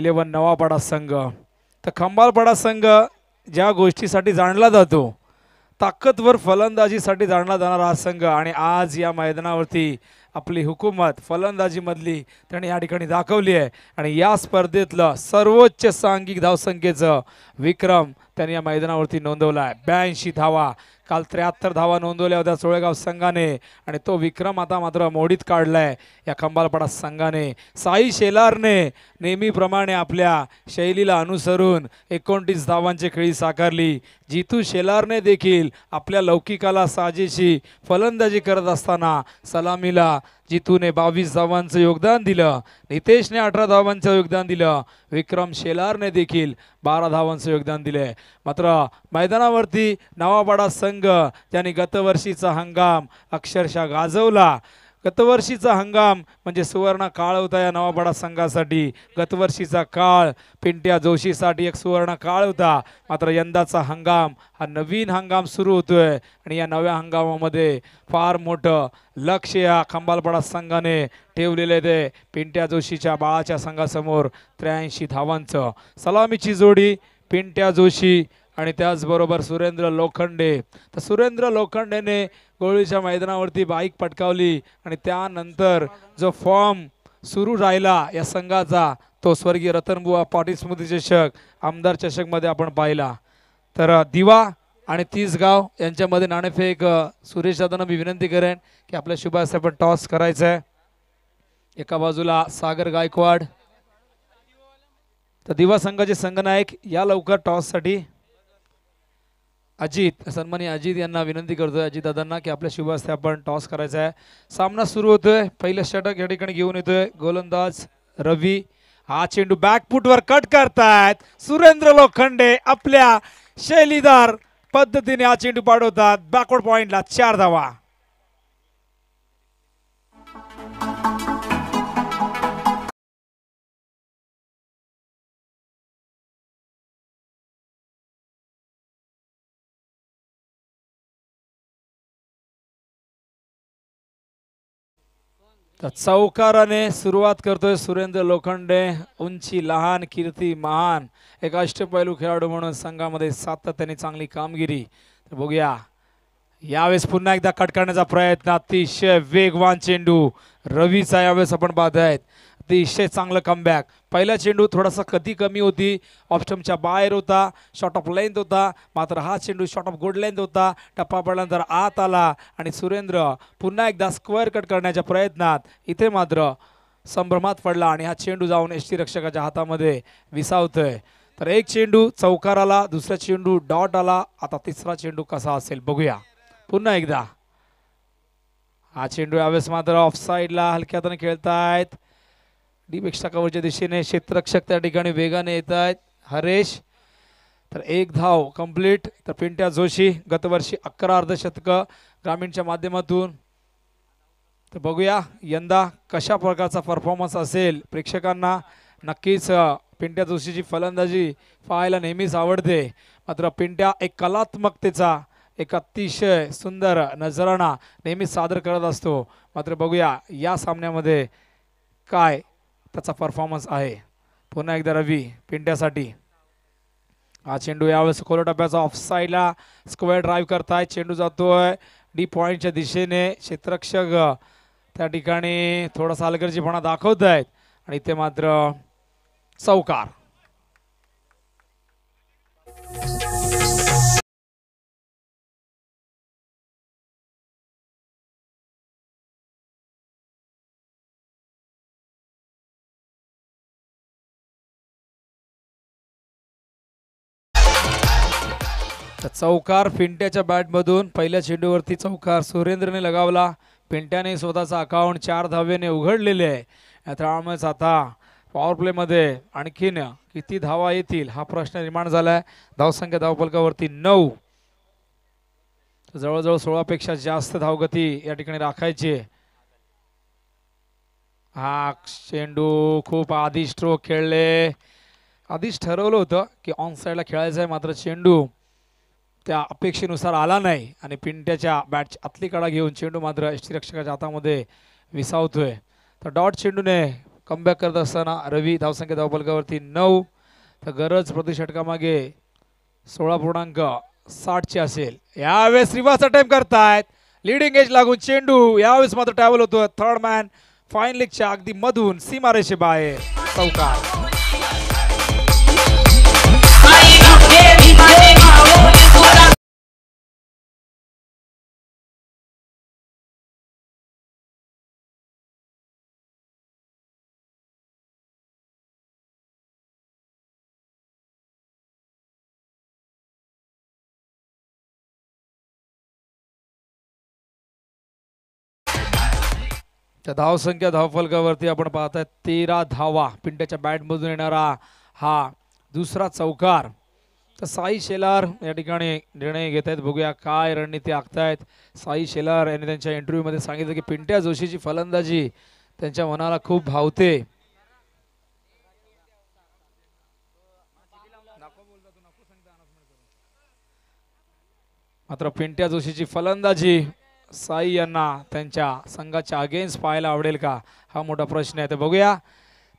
इलेवन नवापाडा संघ तर खंबालपाडा संघ ज्या गोष्टीसाठी जाणला जातो ताकदवर फलंदाजीसाठी जाणला जाणारा हा संघ आणि आज या मैदानावरती आपली हुकूमत फलंदाजीमधली त्यांनी या ठिकाणी दाखवली आहे आणि या स्पर्धेतलं सर्वोच्च सांघिक धावसंख्येचं विक्रम त्यांनी या मैदानावरती नोंदवला आहे ब्याऐंशी धावा काल त्र्याहत्तर धावा नोंदवल्या होत्या सोळेगाव संघाने आणि तो विक्रम आता मात्र मोडीत काढलाय या खंबालपाडा संघाने साई शेलारने नेहमीप्रमाणे आपल्या शैलीला अनुसरून एकोणतीस धावांची खेळी साकारली जितू शेलारने देखील आपल्या लौकिकाला साजेशी फलंदाजी करत असताना सलामीला जितूने बावीस धावांचं योगदान दिलं नितेशने अठरा धावांचं योगदान दिलं विक्रम शेलारने देखील बारा धावांचं योगदान दिलं मात्र मैदानावरती नवापाडा संघ संघ त्यांनी गतवर्षीचा हंगाम अक्षरशः गाजवला गतवर्षीचा हंगाम म्हणजे सुवर्ण काळ होता या नवापाडा संघासाठी गतवर्षीचा काळ पिंट्या जोशीसाठी एक सुवर्ण काळ होता मात्र यंदाचा हंगाम हा नवीन हंगाम सुरू होतोय आणि या नव्या हंगामामध्ये फार मोठं लक्ष या खंबालपाडा संघाने ठेवलेले ते पिंट्या जोशीच्या बाळाच्या संघासमोर त्र्याऐंशी धावांचं सलामीची जोडी पिंट्या जोशी आणि त्याचबरोबर सुरेंद्र लोखंडे तर सुरेंद्र लोखंडेने गोळीच्या मैदानावरती बाईक पटकावली आणि त्यानंतर जो फॉर्म सुरू राहिला या संघाचा तो स्वर्गीय रतनबुवा पाटील स्मृती चषक आमदार चषकमध्ये आपण पाहिला तर दिवा आणि तीस गाव यांच्यामध्ये नाणेफेक सुरेश दादांना मी विनंती करेन की आपल्या शुभास आपण टॉस करायचा आहे एका बाजूला सागर गायकवाड तर दिवा संघाचे संघनायक या लवकर टॉससाठी अजित सन्मानी अजित यांना विनंती करतोय अजित दादांना की आपल्या शुभास्ते आपण टॉस करायचा आहे सामना सुरू होतोय पहिलं षटक या ठिकाणी घेऊन येतोय गोलंदाज रवी हा चेंडू बॅकफुटवर कट करतायत सुरेंद्र लोखंडे आपल्या शैलीदार पद्धतीने हा चेंडू पाठवतात बॅकवर्ड पॉइंटला चार धावा चौकाराने सुरुवात करतोय सुरेंद्र लोखंडे उंची लहान कीर्ती महान एक अष्टपैलू खेळाडू म्हणून संघामध्ये सातत्याने चांगली कामगिरी तर बघूया यावेळेस पुन्हा एकदा कटकण्याचा प्रयत्न अतिशय वेगवान चेंडू रवीचा यावेळेस आपण पाहत अतिशय चांगलं कमबॅक पहिला चेंडू थोडासा कधी कमी होती ऑप्शनच्या बाहेर होता शॉर्ट ऑफ लेंथ होता मात्र हा चेंडू शॉर्ट ऑफ गुड लेंथ होता टप्पा पडल्यानंतर आत आला आणि सुरेंद्र पुन्हा एकदा स्क्वेअर कट करण्याच्या प्रयत्नात इथे मात्र संभ्रमात पडला आणि हा चेंडू जाऊन एस टी रक्षकाच्या हातामध्ये विसावतोय तर एक चेंडू चौकार आला दुसरा चेंडू डॉट आला आता तिसरा चेंडू कसा असेल बघूया पुन्हा एकदा हा चेंडू यावेळेस मात्र ऑफ साईडला हलक्यातनं खेळतायत डीपेक्षा कवरच्या दिशेने क्षेत्ररक्षक त्या ठिकाणी वेगाने येत आहेत हरेश तर एक धाव कंप्लीट तर पिंट्या जोशी गतवर्षी अकरा अर्धशतक ग्रामीणच्या माध्यमातून तर बघूया यंदा कशा प्रकारचा परफॉर्मन्स असेल प्रेक्षकांना नक्कीच पिंट्या जोशीची फलंदाजी पाहायला नेहमीच आवडते मात्र पिंट्या एक कलात्मकतेचा एक अतिशय सुंदर नजराणा नेहमीच सादर करत असतो मात्र बघूया या सामन्यामध्ये काय त्याचा परफॉर्मन्स आहे पुन्हा एकदा रवी पिंड्यासाठी हा चेंडू यावेळेस खोल टप्प्याचा ऑफ साईडला स्क्वेअर ड्राईव्ह करताय चेंडू जातोय डी पॉईंटच्या दिशेने क्षेत्रक्षक त्या ठिकाणी थोडासा हलगर्जीपणा दाखवत आहेत आणि ते मात्र चौकार चौकार फिंट्याच्या बॅटमधून पहिल्या चेंडूवरती चौकार सुरेंद्रने लगावला फिंट्याने स्वतःचा अकाउंट चार धाव्याने उघडलेले आहे त्यामुळेच आता पॉवर प्लेमध्ये आणखीन किती धावा येतील हा प्रश्न निर्माण झालाय धावसंख्या धावपलकावरती नऊ जवळजवळ सोळापेक्षा जास्त धावगती या ठिकाणी राखायची हा चेंडू खूप आधी स्ट्रोक खेळले आधीच ठरवलं होतं की ऑन साईडला खेळायचं आहे मात्र चेंडू त्या अपेक्षेनुसार आला नाही आणि पिंट्याच्या बॅटची आतली कडा घेऊन चेंडू मात्र यष्टीरक्षकाच्या हातामध्ये विसावतोय तर डॉट चेंडूने कमबॅक करत असताना रवी धावसंख्या धावपलकावरती नऊ तर गरज प्रतिषटकामागे सोळा पूर्णांक ची असेल यावेळेस श्रीवास अटेम्प्ट करतायत लिडिंग एज लागून चेंडू यावेळेस मात्र ट्रॅव्हल होतोय थर्ड मॅन फाईन लीगच्या अगदी मधून सीमारेषे बाहेर चौकार त्या धावसंख्या धावफलकावरती आपण पाहताय तेरा धावा पिंट्याच्या बॅटमधून येणारा हा दुसरा चौकार तर साई शेलार या ठिकाणी निर्णय घेत आहेत बघूया काय रणनीती आखतायत साई शेलार यांनी त्यांच्या इंटरव्ह्यूमध्ये सांगितलं की पिंट्या जोशीची फलंदाजी त्यांच्या मनाला खूप भावते मात्र पिंट्या जोशीची फलंदाजी साई यांना त्यांच्या संघाच्या अगेन्स्ट पाहायला आवडेल का हा मोठा प्रश्न आहे तर बघूया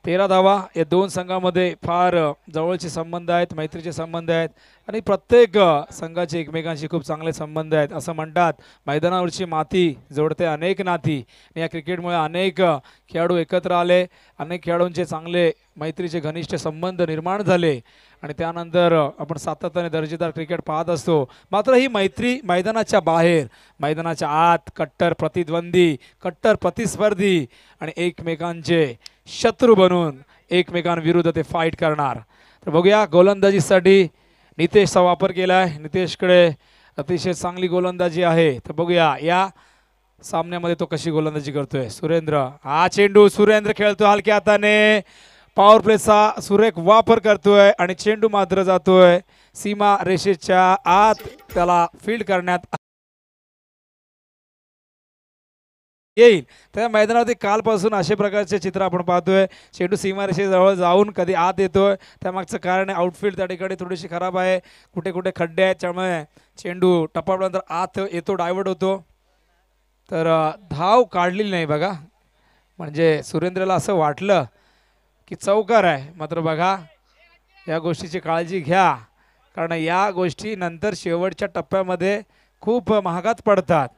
तेरा धावा या दोन संघामध्ये फार जवळचे संबंध आहेत मैत्रीचे संबंध आहेत आणि प्रत्येक संघाचे एकमेकांशी खूप चांगले संबंध आहेत असं म्हणतात मैदानावरची माती जोडते अनेक नाती आणि या क्रिकेटमुळे अनेक खेळाडू एकत्र आले अनेक खेळाडूंचे चांगले मैत्रीचे घनिष्ठ संबंध निर्माण झाले आणि त्यानंतर आपण सातत्याने दर्जेदार क्रिकेट पाहत असतो मात्र ही मैत्री मैदानाच्या बाहेर मैदानाच्या आत कट्टर प्रतिद्वंदी कट्टर प्रतिस्पर्धी आणि एकमेकांचे शत्रू बनून एकमेकांविरुद्ध ते फाईट करणार तर बघूया गोलंदाजीसाठी नितेशचा वापर केला आहे नितेशकडे अतिशय चांगली गोलंदाजी आहे तर बघूया या सामन्यामध्ये तो कशी गोलंदाजी करतोय सुरेंद्र हा चेंडू सुरेंद्र खेळतो हलक्या हाताने पॉवर प्लेचा सुरेख वापर करतोय आणि चेंडू मात्र जातोय सीमा रेषेच्या आत त्याला फील्ड करण्यात येईल त्या मैदानावरती कालपासून अशा प्रकारचे चित्र आपण पाहतोय चेंडू सीमारेषेजवळ जाऊन कधी आत येतोय त्यामागचं कारण आउटफील्ड त्या ठिकाणी थोडीशी खराब आहे कुठे कुठे खड्डे आहेत त्यामुळे चेंडू टप्पापल्यानंतर आत येतो डायवर्ट होतो तर धाव काढलेली नाही बघा म्हणजे सुरेंद्रला असं वाटलं की चौकार आहे मात्र बघा या गोष्टीची काळजी घ्या कारण या गोष्टी नंतर शेवटच्या टप्प्यामध्ये खूप महागात पडतात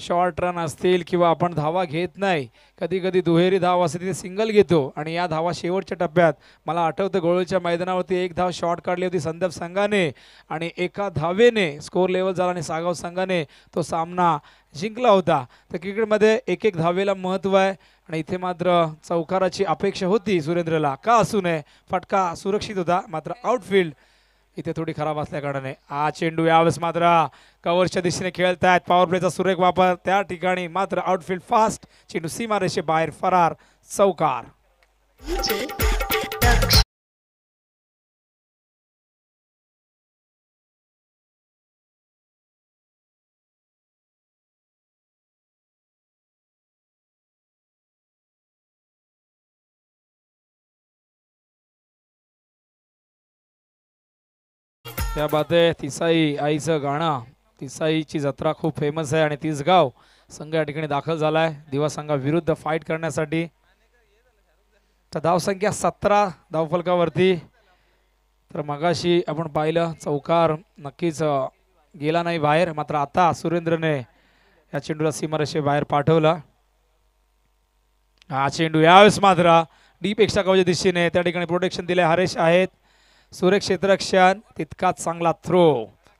शॉर्ट रन असतील किंवा आपण धावा घेत नाही कधी कधी दुहेरी धाव असते तिथे सिंगल घेतो आणि या धावा शेवटच्या टप्प्यात मला आठवतं गोळच्या मैदानावरती एक धाव शॉर्ट काढली होती संदर्भ संघाने आणि एका धावेने स्कोर लेवल झाला आणि सागाव संघाने तो सामना जिंकला होता तर क्रिकेटमध्ये एक एक धावेला महत्त्व आहे आणि इथे मात्र चौकाराची अपेक्षा होती सुरेंद्रला का असू नये फटका सुरक्षित होता मात्र आउटफील्ड इथे थोडी खराब असल्याकारणाने हा चेंडू यावेळेस मात्र कव्हरच्या दिशेने खेळत आहेत पॉवर प्लेचा सुरेख वापर त्या ठिकाणी मात्र आउटफील्ड फास्ट चेंडू सीमारेषे बाहेर फरार चौकार त्या बाते तिसाई आईचं गाणं तिसाईची जत्रा खूप फेमस आहे आणि तीच गाव संघ या ठिकाणी दाखल झाला आहे दिवा विरुद्ध फाईट करण्यासाठी तर धावसंख्या सतरा धावफलकावरती तर मगाशी आपण पाहिलं चौकार नक्कीच गेला नाही बाहेर मात्र आता सुरेंद्रने या चेंडूला सीमारेषे बाहेर पाठवला हा चेंडू यावेळेस मात्र डीपेक्षा कवच्या दिशेने त्या ठिकाणी प्रोटेक्शन दिले हरेश आहेत सुरक्षित क्षेत्ररक्षण तितकाच चांगला थ्रो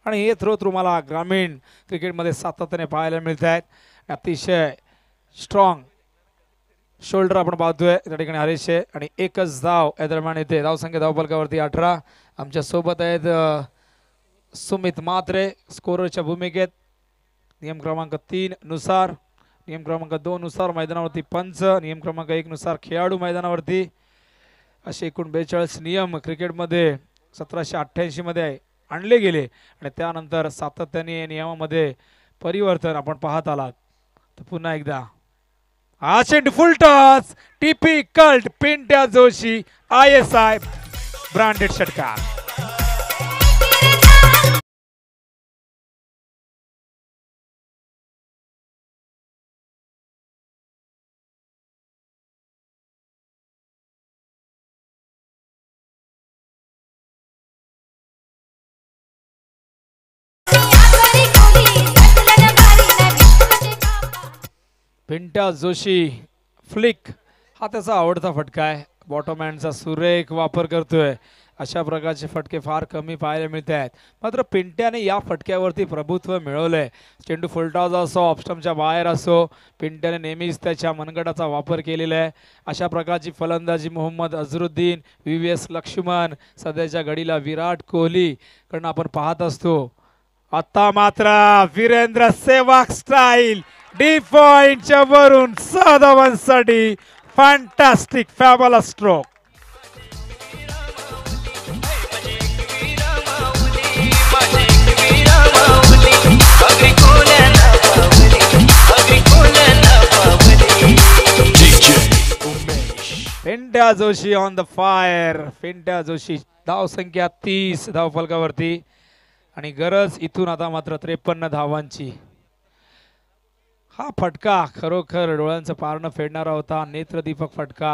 आणि हे थ्रो तुम्हाला ग्रामीण क्रिकेटमध्ये सातत्याने पाहायला मिळत आहेत अतिशय स्ट्रॉंग शोल्डर आपण पाहतोय त्या ठिकाणी आहे आणि एकच धाव या दरम्यान येते धावसंख्या धावपलकावरती अठरा आमच्यासोबत आहेत सुमित मात्रे स्कोरच्या भूमिकेत नियम क्रमांक तीन नुसार नियम क्रमांक दोन नुसार मैदानावरती पंच नियम क्रमांक एक नुसार खेळाडू मैदानावरती असे एकूण बेचाळीस नियम क्रिकेटमध्ये सतराशे अठ्ठ्याऐंशीमध्ये आणले गेले आणि त्यानंतर सातत्याने नियमामध्ये परिवर्तन आपण पाहत आलात तर पुन्हा एकदा आशेंट full toss typical Pintya Joshi I S I branded षटकार पिंट्या जोशी फ्लिक हा त्याचा आवडता फटका आहे बॉटोमॅनचा सुरेख वापर करतोय अशा प्रकारचे फटके फार कमी पाहायला मिळत आहेत मात्र पिंट्याने या फटक्यावरती प्रभुत्व मिळवलंय चेंडू फुलटाज असो ऑप्स्टमच्या बाहेर असो पिंट्याने नेहमीच त्याच्या मनगटाचा वापर केलेला आहे अशा प्रकारची फलंदाजी Mohammad Azharuddin V V S Laxman सध्याच्या घडीला विराट कोहली कोहलीकडनं आपण पाहत असतो आत्ता मात्र वीरेंद्र सेवाग स्टाईल डी पॉइंटच्या वरून सहा धावांसाठी फॅन्टॅस्टिक फॅबला stroke Pintya Joshi on the fire Pintya Joshi धाव संख्या तीस धाव फलकावरती आणि गरज इथून आता मात्र त्रेपन्न धावांची हा फटका खरोखर डोळ्यांचं पारणं फेडणारा होता नेत्रदीपक फटका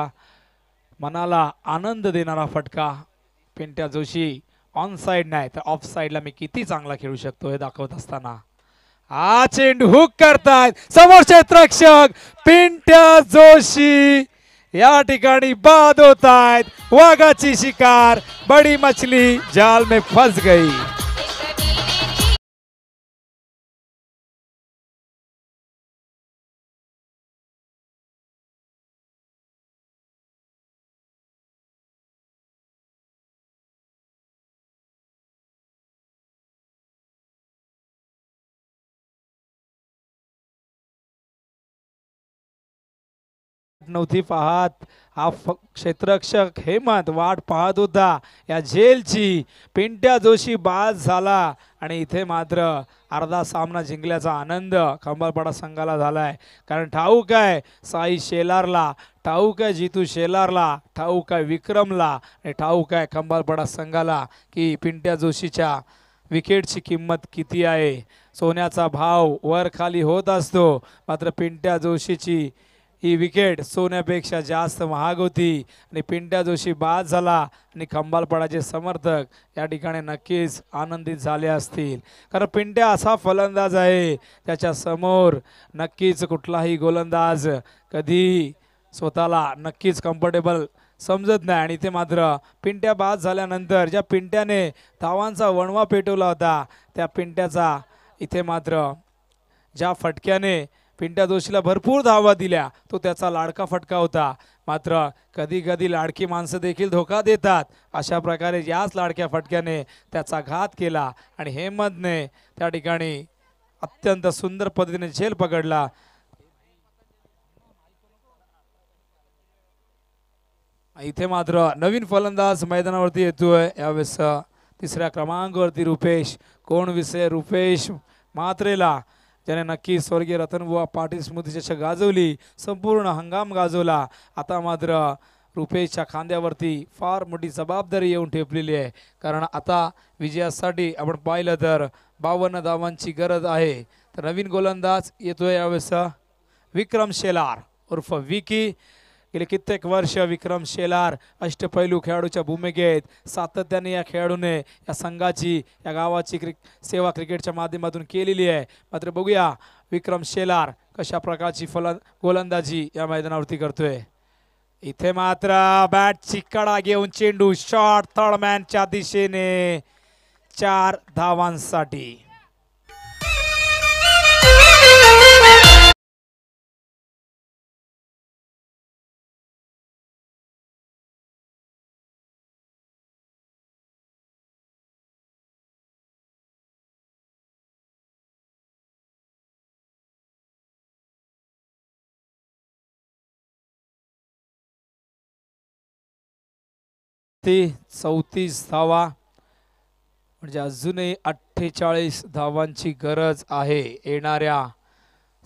मनाला आनंद देणारा फटका पिंट्या जोशी ऑन साईड नाही तर ऑफ साईडला मी किती चांगला खेळू शकतो हे दाखवत असताना हा चेंडू हुक करतायत समोर क्षेत्रक्षक पिंट्या जोशी या ठिकाणी बाद होत आहेत वाघाची शिकार बडी मछली जाल में फस गई नव्हती पाहत हा फ क्षेत्रक्षक हेमंत वाट पाहत होता या झेलची पिंट्या जोशी बाद झाला आणि इथे मात्र अर्धा सामना जिंकल्याचा आनंद खंबाळपडा संघाला झाला आहे कारण ठाऊक आहे साई शेलारला ठाऊक आहे जितू शेलारला ठाऊक आहे विक्रमला आणि ठाऊक आहे खंबाळपडा संघाला की पिंट्या जोशीच्या विकेटची किंमत किती आहे सोन्याचा भाव वर खाली होत असतो मात्र पिंट्या जोशीची ही विकेट सोन्यापेक्षा जास्त महाग होती आणि पिंट्या जोशी बाद झाला आणि खंबालपडाचे समर्थक या ठिकाणी नक्कीच आनंदित झाले असतील कारण पिंट्या असा फलंदाज आहे त्याच्या समोर नक्कीच कुठलाही गोलंदाज कधी स्वतःला नक्कीच कम्फर्टेबल समजत नाही आणि इथे मात्र पिंट्या बाद झाल्यानंतर ज्या पिंट्याने धावांचा वणवा पेटवला होता त्या पिंट्याचा इथे मात्र ज्या फटक्याने पिंट्या जोशीला भरपूर धावा दिल्या तो त्याचा लाडका फटका होता मात्र कधी कधी लाडकी माणसं देखील धोका देतात अशा प्रकारे याच लाडक्या फटक्याने त्याचा घात केला आणि हेमंतने त्या ठिकाणी अत्यंत सुंदर पद्धतीने झेल पकडला इथे मात्र नवीन फलंदाज मैदानावरती येतोय यावेळेस तिसऱ्या क्रमांकावरती रुपेश कोण विषय रुपेश मात्रेला त्याने नक्की स्वर्गीय रतनबुवा पाटील स्मृती चषक गाजवली संपूर्ण हंगाम गाजवला आता मात्र रुपेशच्या खांद्यावरती फार मोठी जबाबदारी येऊन ठेपलेली आहे कारण आता विजयासाठी आपण पाहिलं तर बावन्न धावांची गरज आहे तर नवीन गोलंदाज येतोय यावेळेस विक्रम शेलार उर्फ विकी गेले कित्येक वर्ष विक्रम शेलार अष्टपैलू खेळाडूच्या भूमिकेत सातत्याने या खेळाडूने या संघाची या गावाची क्रिक सेवा क्रिकेटच्या माध्यमातून केलेली आहे मात्र बघूया विक्रम शेलार कशा प्रकारची फल गोलंदाजी या मैदानावरती करतोय इथे मात्र बॅटची कडा घेऊन चेंडू शॉर्ट थर्डमॅनच्या दिशेने चार धावांसाठी ते चौतीस धावा म्हणजे अजूनही अठ्ठेचाळीस धावांची गरज आहे येणाऱ्या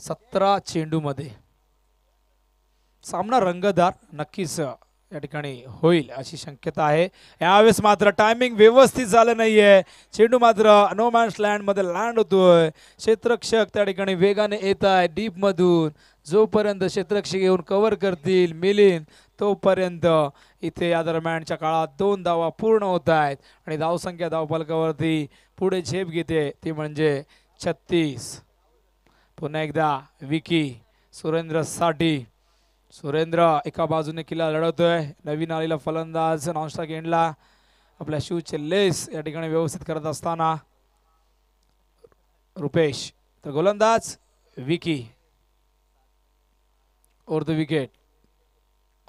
सतरा चेंडूमध्ये सामना रंगदार नक्कीच या ठिकाणी होईल अशी शक्यता आहे यावेळेस मात्र टायमिंग व्यवस्थित झालं नाहीये चेंडू मात्र नोमॅन्स लँडमध्ये लँड होतोय क्षेत्रक्षक त्या ठिकाणी वेगाने येत आहे डीप मधून जोपर्यंत क्षेत्रक्षक येऊन कव्हर करतील मिलिन तोपर्यंत इथे या दरम्यानच्या काळात दोन धावा पूर्ण होत आहेत आणि धावसंख्या धावपालकावरती पुढे झेप घेते ती म्हणजे छत्तीस पुन्हा एकदा विकी सुरेंद्र साठी सुरेंद्र एका बाजूने किल्ला लढवतोय नवीन आलेला फलंदाज नॉनस्टा गेंडला आपल्या शूचे लेस या ठिकाणी व्यवस्थित करत असताना रुपेश तर गोलंदाज विकी ओर द विकेट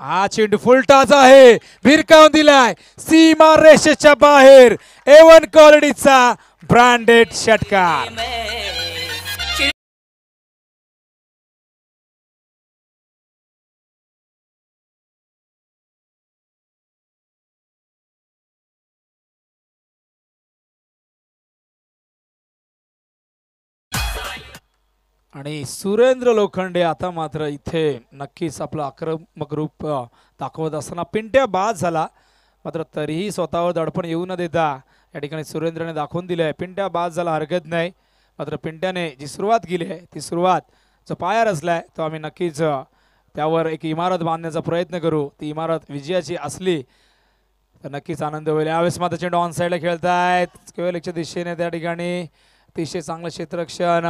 हा चेंडू फुलटाच आहे भिरकावून दिलाय सीमा रेषेच्या बाहेर एवन क्वालिटीचा ब्रँडेड षटकार आणि सुरेंद्र लोखंडे आता मात्र इथे नक्कीच आपलं आक्रमक रूप दाखवत असताना पिंट्या बाद झाला मात्र तरीही स्वतःवर दडपण येऊ न देता या ठिकाणी सुरेंद्रने दाखवून दिलं आहे पिंट्या बाद झाला हरकत नाही मात्र पिंट्याने जी सुरुवात केली आहे ती सुरुवात जो पाया रचला आहे तो आम्ही नक्कीच त्यावर एक इमारत बांधण्याचा प्रयत्न करू ती इमारत विजयाची असली तर नक्कीच आनंद होईल यावेळेस मात्र ऑन साईडला खेळत आहेत दिशेने त्या ठिकाणी अतिशय चांगलं क्षेत्ररक्षण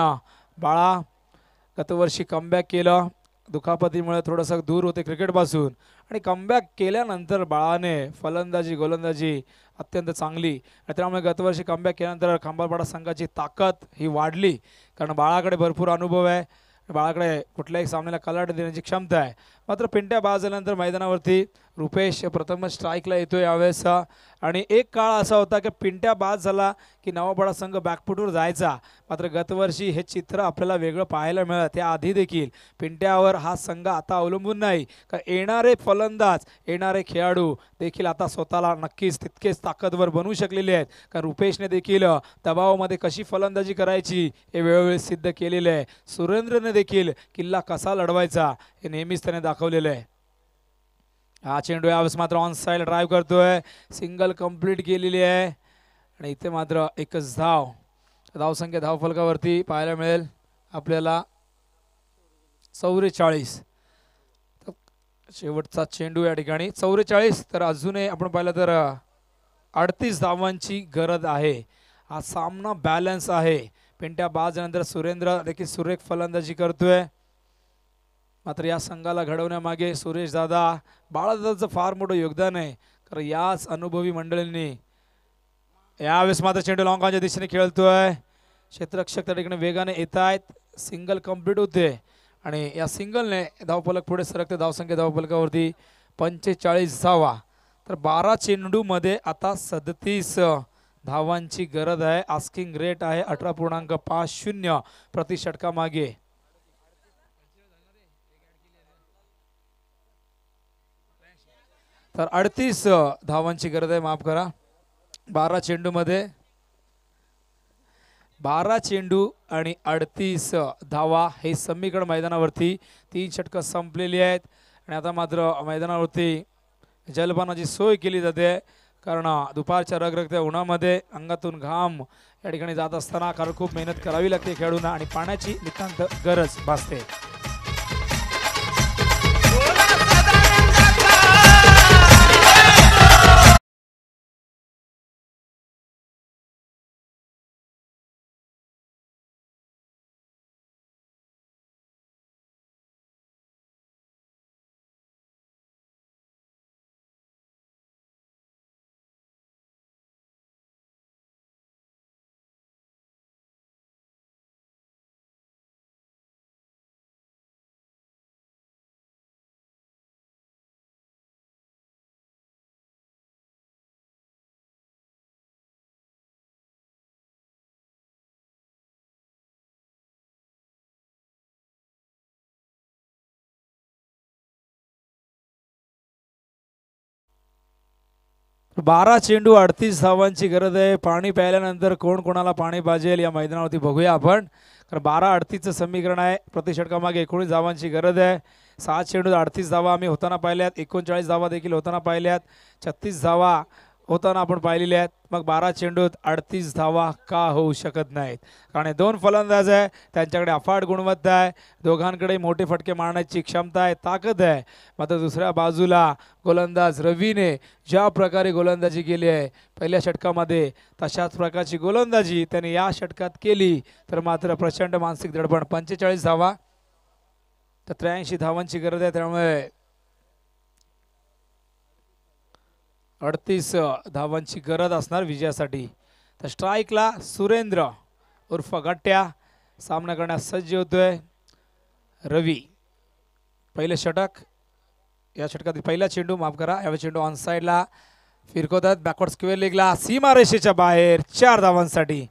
बाळा गतवर्षी कमबॅक केलं दुखापतीमुळे थोडंसं दूर होते क्रिकेटपासून आणि कमबॅक केल्यानंतर बाळाने फलंदाजी गोलंदाजी अत्यंत चांगली आणि त्यामुळे गतवर्षी कमबॅक केल्यानंतर खांबापाडा संघाची ताकद ही वाढली कारण बाळाकडे भरपूर अनुभव आहे बाळाकडे कुठल्याही सामन्याला कलाट देण्याची क्षमता आहे मात्र पिंट्या बाद झाल्यानंतर मैदानावरती रुपेश प्रथमच स्ट्राईकला येतो यावेळेस आणि एक काळ असा होता की पिंट्या बाद झाला की नवापाडा संघ बॅकफुटवर जायचा मात्र गतवर्षी हे चित्र आपल्याला वेगळं पाहायला मिळत त्याआधी देखील पिंट्यावर हा संघ आता अवलंबून नाही का येणारे फलंदाज येणारे खेळाडू देखील आता स्वतःला नक्कीच तितकेच ताकदवर बनवू शकलेले आहेत कारण रुपेशने देखील दबावामध्ये कशी फलंदाजी करायची हे वेळोवेळी सिद्ध केलेलं आहे सुरेंद्रने देखील किल्ला कसा लढवायचा हे नेहमीच त्याने दाखवलेलं आहे हा चेंडू यावेळेस मात्र ऑन साईड ड्राईव्ह करतोय सिंगल कंप्लीट केलेली आहे आणि इथे मात्र एकच धाव धावसंख्या धावफलकावरती पाहायला मिळेल आपल्याला चौवेचाळीस शेवटचा चेंडू या ठिकाणी चौवेचाळीस तर अजूनही आपण पाहिलं तर अडतीस धावांची गरज आहे हा सामना बॅलन्स आहे पिंट्या बाज नंतर सुरेंद्र देखील सुरेख फलंदाजी करतोय मात्र या संघाला घडवण्यामागे सुरेश दादा बाळादादाचं फार मोठं योगदान आहे कारण याच अनुभवी मंडळींनी यावेळेस मात्र चेंडू लॉंगाच्या दिशेने खेळतोय क्षेत्ररक्षक त्या ठिकाणी वेगाने येत आहेत सिंगल कम्प्लीट होते आणि या सिंगलने धावफलक पुढे सरकते धावसंख्या धावपलकावरती पंचेचाळीस धावा तर बारा चेंडूमध्ये आता सदतीस धावांची गरज आहे आस्किंग रेट आहे अठरा पूर्णांक पाच शून्य प्रतिषटकामागे तर अडतीस धावांची गरज आहे माफ करा बारा चेंडूमध्ये बारा चेंडू आणि अडतीस धावा हे समीकरण मैदानावरती तीन षटकं संपलेली आहेत आणि आता मात्र मैदानावरती जलपानाची सोय केली जाते कारण दुपारच्या त्या उन्हामध्ये अंगातून घाम या ठिकाणी जात असताना कारण खूप मेहनत करावी लागते खेळाडूंना आणि पाण्याची नितांत गरज भासते बारा चेंडू अडतीस धावांची गरज आहे पाणी प्यायल्यानंतर कोण कोणाला पाणी पाजेल या मैदानावरती बघूया आपण कारण बारा अडतीसचं समीकरण आहे प्रतिषटकामागे एकोणीस धावांची गरज आहे सहा चेंडू अडतीस धावा आम्ही होताना पाहिल्यात एकोणचाळीस धावा देखील होताना पाहिल्यात छत्तीस धावा होताना आपण पाहिलेले आहेत मग बारा चेंडूत अडतीस धावा का होऊ शकत नाहीत कारण हे दोन फलंदाज आहे त्यांच्याकडे अफाट गुणवत्ता आहे दोघांकडे मोठे फटके मारण्याची क्षमता आहे ताकद आहे मात्र दुसऱ्या बाजूला गोलंदाज रवीने ज्या प्रकारे गोलंदाजी केली आहे पहिल्या षटकामध्ये तशाच प्रकारची गोलंदाजी त्याने या षटकात केली तर मात्र प्रचंड मानसिक दडपण पंचेचाळीस धावा तर त्र्याऐंशी धावांची गरज आहे त्यामुळे अडतीस धावांची गरज असणार विजयासाठी तर स्ट्राईकला सुरेंद्र उर्फ गट्या सामना करण्यास सज्ज होतोय रवी पहिले षटक या षटकातील पहिला चेंडू माफ करा यावेळी चेंडू ऑन साईडला फिरकवतात बॅकवर्ड स्क्वेअर सीमा रेषेच्या बाहेर चार धावांसाठी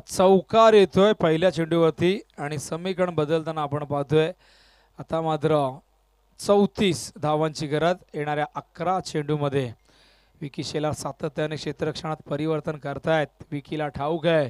चौकार येतोय पहिल्या चेंडूवरती आणि समीकरण बदलताना आपण पाहतोय आता मात्र चौतीस धावांची गरज येणाऱ्या अकरा चेंडूमध्ये विकीशेला सातत्याने क्षेत्ररक्षणात परिवर्तन करतायत विकीला ठाऊक आहे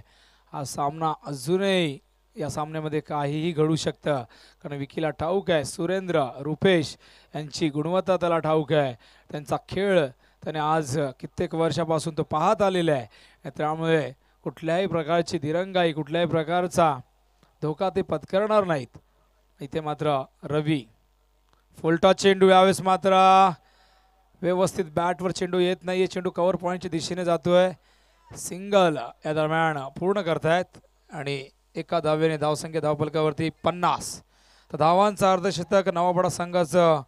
हा सामना अजूनही या सामन्यामध्ये काहीही घडू शकतं कारण विकीला ठाऊक आहे सुरेंद्र रुपेश यांची गुणवत्ता त्याला ठाऊक आहे त्यांचा खेळ त्याने आज कित्येक वर्षापासून तो पाहत आलेला आहे त्यामुळे कुठल्याही प्रकारची दिरंगाई कुठल्याही प्रकारचा धोका ते पत्करणार नाहीत इथे मात्र रवी फुलटा चेंडू यावेळेस मात्र व्यवस्थित बॅटवर चेंडू येत नाही चेंडू कवर पॉईंटच्या दिशेने जातोय सिंगल या दरम्यान पूर्ण करतायत आणि एका धावेने धावसंख्या धावपलकावरती पन्नास तर धावांचा अर्धशतक नवापडा संघाचं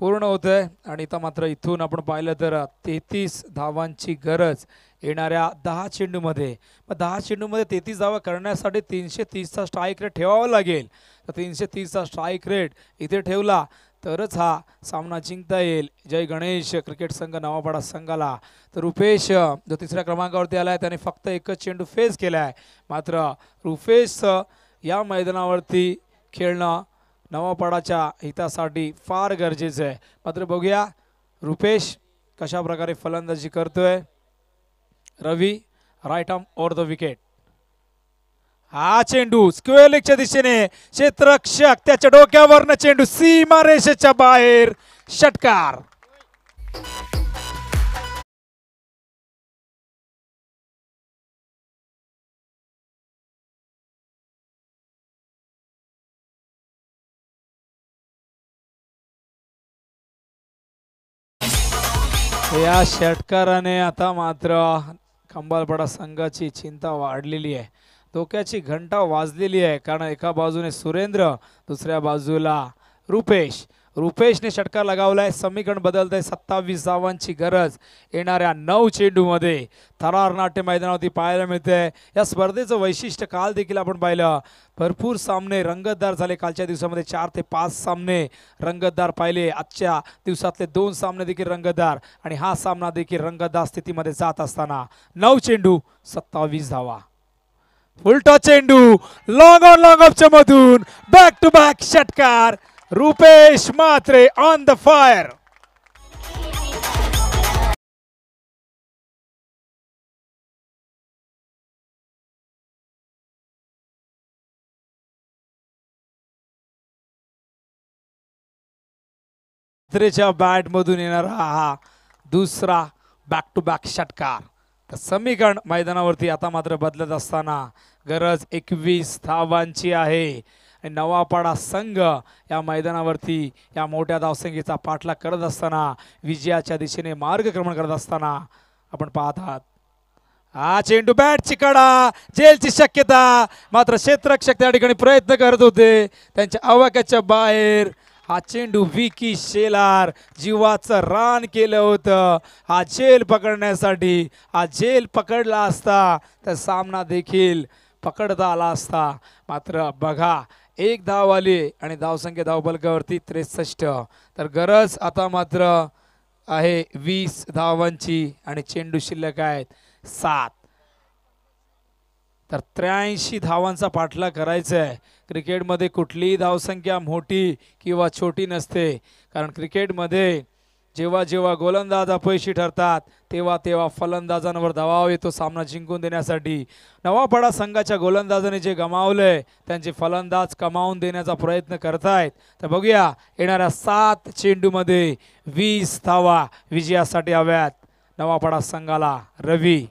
पूर्ण होतंय आहे आणि इथं मात्र इथून आपण पाहिलं तर तेहतीस धावांची गरज येणाऱ्या दहा चेंडूमध्ये मग दहा चेंडूमध्ये तेहतीस धावा करण्यासाठी तीनशे तीसचा स्ट्राईक रेट ठेवावा लागेल तर तीनशे तीसचा स्ट्राईक रेट इथे ठेवला तरच हा सामना जिंकता येईल जय गणेश क्रिकेट संघ नवापाडा संघाला तर रुपेश जो तिसऱ्या क्रमांकावरती आला आहे त्याने फक्त एकच चेंडू फेस केला आहे मात्र रुपेश या मैदानावरती खेळणं नवापाडाच्या हितासाठी फार गरजेचं आहे मात्र बघूया रुपेश कशाप्रकारे फलंदाजी करतोय Ravi right arm over the wicket हा चेंडू स्क्वेअर दिशेने क्षेत्रक्षक त्याच्या डोक्यावरन चेंडू सीमा रेषेच्या बाहेर षटकार या षटकाराने आता मात्र खंबालपाडा संघाची चिंता वाढलेली आहे धोक्याची घंटा वाजलेली आहे कारण एका बाजूने सुरेंद्र दुसऱ्या बाजूला रुपेश रुपेशने षटकार लगावलाय समीकरण बदलतंय सत्तावीस धावांची गरज येणाऱ्या नऊ चेंडूमध्ये थरार नाट्य मैदानावरती पाहायला मिळते या स्पर्धेचं वैशिष्ट्य काल देखील आपण पाहिलं भरपूर सामने रंगतदार झाले कालच्या दिवसामध्ये चार ते पाच सामने रंगतदार पाहिले आजच्या दिवसातले दोन सामने देखील रंगतदार आणि हा सामना देखील रंगतदार स्थितीमध्ये जात असताना नऊ चेंडू सत्तावीस धावा उलटा चेंडू लॉन्ग ऑन ऑफ च मधून बॅक टू बॅक षटकार Rupesh Mhatre on the fire bat मधून येणारा हा दुसरा बॅक टू बॅक षटकार समीकरण मैदानावरती आता मात्र बदलत असताना गरज एकवीस धावांची आहे नवापाडा संघ या मैदानावरती या मोठ्या धावसंख्येचा पाठलाग करत असताना विजयाच्या दिशेने मार्गक्रमण करत असताना आपण पाहत आहात हा चेंडू बॅटची कडा जेलची शक्यता मात्र क्षेत्रक्षक त्या ठिकाणी प्रयत्न करत होते त्यांच्या आवाक्याच्या बाहेर हा चेंडू विकी शेलार जीवाचं रान केलं होतं हा झेल पकडण्यासाठी हा झेल पकडला असता तर सामना देखील पकडता आला असता मात्र बघा एक धाव आली आणि धावसंख्या बलकावरती त्रेसष्ट तर गरज आता मात्र आहे वीस धावांची आणि चेंडू शिल्लक आहेत सात तर त्र्याऐंशी धावांचा पाठलाग करायचा आहे क्रिकेटमध्ये कुठलीही धावसंख्या मोठी किंवा छोटी नसते कारण क्रिकेटमध्ये जेव्हा जेव्हा गोलंदाज अपयशी ठरतात तेव्हा तेव्हा फलंदाजांवर दबाव येतो सामना जिंकून देण्यासाठी नवापाडा संघाच्या गोलंदाजाने जे गमावलंय त्यांचे फलंदाज कमावून देण्याचा प्रयत्न करतायत तर बघूया येणाऱ्या सात चेंडूमध्ये वीस धावा विजयासाठी हव्यात नवापाडा संघाला रवी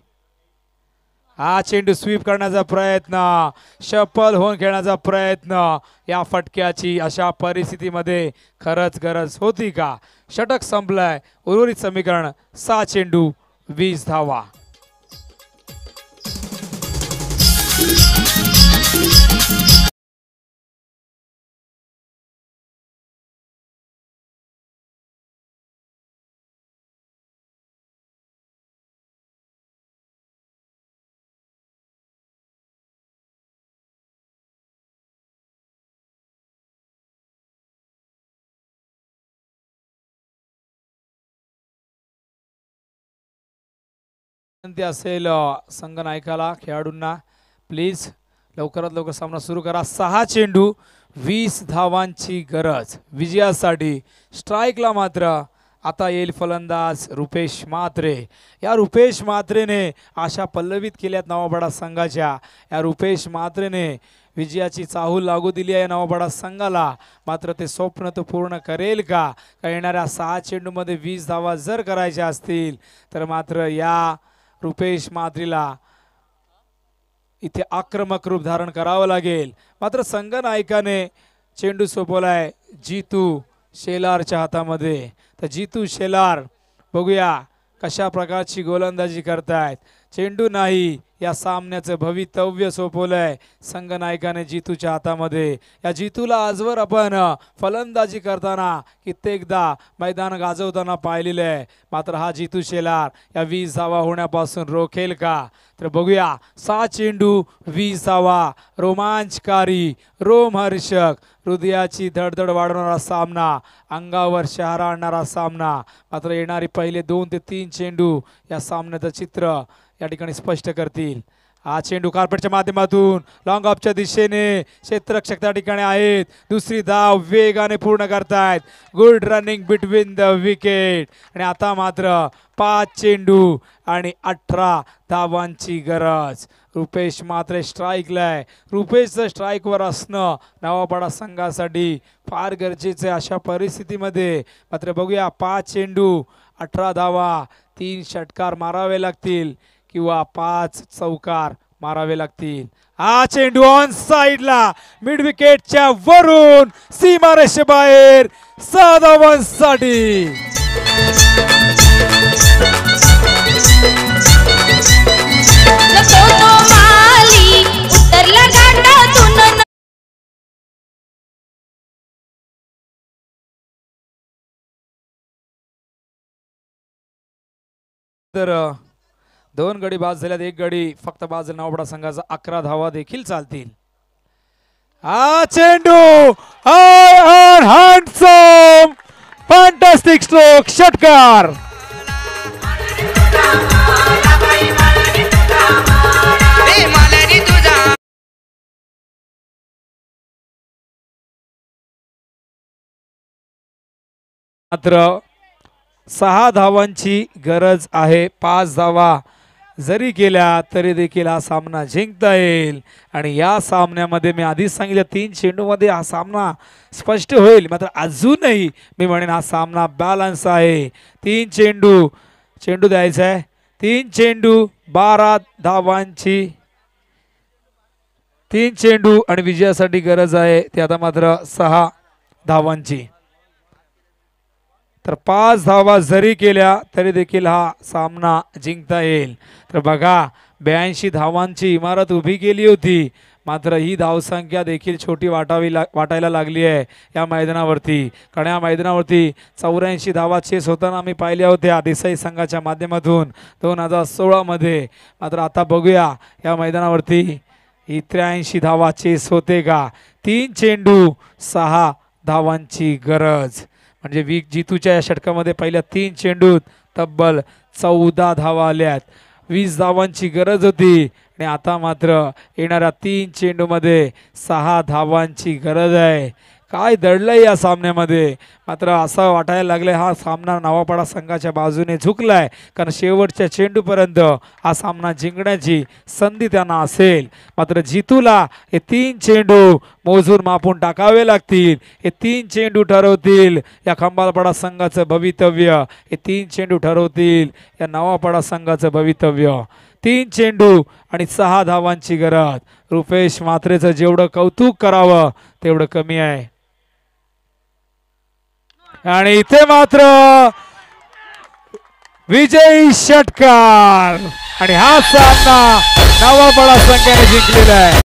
हा चेंडू स्वीप करण्याचा प्रयत्न शपल होऊन खेळण्याचा प्रयत्न या फटक्याची अशा परिस्थितीमध्ये खरंच गरज होती का शटक संपलाय उर्वरित समीकरण सहा चेंडू वीस धावा विनंती असेल संघ नायकाला खेळाडूंना प्लीज लवकरात लवकर सामना सुरू करा सहा चेंडू वीस धावांची गरज विजयासाठी स्ट्राईकला मात्र आता येईल फलंदाज रुपेश म्हात्रे या रुपेश मात्रेने आशा पल्लवित केल्यात नवाबाडा संघाच्या या रुपेश म्हात्रेने विजयाची चाहूल लागू दिली आहे नवाबाडा संघाला मात्र ते स्वप्न तो पूर्ण करेल का येणाऱ्या सहा चेंडूमध्ये वीस धावा जर करायच्या असतील तर मात्र या रुपेश माद्रीला इथे आक्रमक रूप धारण करावं लागेल मात्र नायकाने चेंडू सोपवलाय जीतू शेलारच्या हातामध्ये तर जीतू शेलार बघूया कशा प्रकारची गोलंदाजी करतायत चेंडू नाही या सामन्याचं भवितव्य सोपवलं आहे संघनायकाने जितूच्या हातामध्ये या जितूला आजवर आपण फलंदाजी करताना कित्येकदा मैदान गाजवताना पाहिलेलं आहे मात्र हा जितू शेलार या वीस होण्यापासून रोखेल का तर बघूया सा चेंडू वीस धावा रोमांचकारी रोमहर्षक हृदयाची धडधड वाढवणारा सामना अंगावर शहारा आणणारा सामना मात्र येणारी पहिले दोन ते तीन चेंडू या सामन्याचं चित्र या ठिकाणी स्पष्ट करतील हा चेंडू कार्पेटच्या माध्यमातून लॉंग ऑफच्या दिशेने क्षेत्ररक्षक त्या ठिकाणी आहेत दुसरी धाव वेगाने पूर्ण करतायत good running between the wicket आणि आता मात्र पाच चेंडू आणि अठरा धावांची गरज रुपेश मात्र स्ट्राईकला आहे रुपेशचं स्ट्राईकवर असणं नवापाडा संघासाठी फार गरजेचं आहे अशा परिस्थितीमध्ये मात्र बघूया पाच चेंडू अठरा धावा तीन षटकार मारावे लागतील किंवा पाच चौकार मारावे लागतील हा चेंडू ऑन साईडला मिड विकेटच्या वरून सीमारेषे बाहेर साधावन तर दोन गडी बाद झाल्यात एक गडी फक्त बाद झाला संघाचा अकरा धावा देखील चालतील हा चेंडू आय ऑन हँडसम स्ट्रोक षटकार मात्र सहा धावांची गरज आहे पाच धावा जरी केल्या तरी देखील हा सामना जिंकता येईल आणि या सामन्यामध्ये मी आधीच सांगितलं तीन चेंडूमध्ये हा सामना स्पष्ट होईल मात्र अजूनही मी म्हणेन हा सामना बॅलन्स आहे तीन चेंडू चेंडू द्यायचा आहे तीन चेंडू बारा धावांची तीन चेंडू आणि विजयासाठी गरज आहे ते आता मात्र सहा धावांची तर पाच धावा जरी केल्या तरी देखील हा सामना जिंकता येईल तर बघा ब्याऐंशी धावांची इमारत उभी केली होती मात्र ही धावसंख्या देखील छोटी वाटावी ला वाटायला लागली आहे या मैदानावरती कारण या मैदानावरती चौऱ्याऐंशी धावा चेस होताना आम्ही पाहिल्या होत्या देसाई संघाच्या माध्यमातून दोन हजार सोळामध्ये मात्र आता बघूया या मैदानावरती ही त्र्याऐंशी धावा चेस होते का तीन चेंडू सहा धावांची गरज म्हणजे वीक जितूच्या या षटकामध्ये पहिल्या तीन चेंडूत तब्बल चौदा धावा आल्यात वीस धावांची गरज होती आणि आता मात्र येणाऱ्या तीन चेंडूमध्ये सहा धावांची गरज आहे काय दडलंय या सामन्यामध्ये मात्र असं वाटायला लागलं हा सामना नावापाडा संघाच्या बाजूने झुकला आहे कारण शेवटच्या चेंडूपर्यंत हा सामना जिंकण्याची संधी त्यांना असेल मात्र जितूला हे तीन चेंडू मोजून मापून टाकावे लागतील हे तीन चेंडू ठरवतील या खंबालपाडा संघाचं भवितव्य हे तीन चेंडू ठरवतील या नवापाडा संघाचं भवितव्य तीन चेंडू आणि सहा धावांची गरज रुपेश मात्रेचं जेवढं कौतुक करावं तेवढं कमी आहे आणि इथे मात्र विजयी षटकार आणि हा सामना नवा बळा संघाने जिंकलेला आहे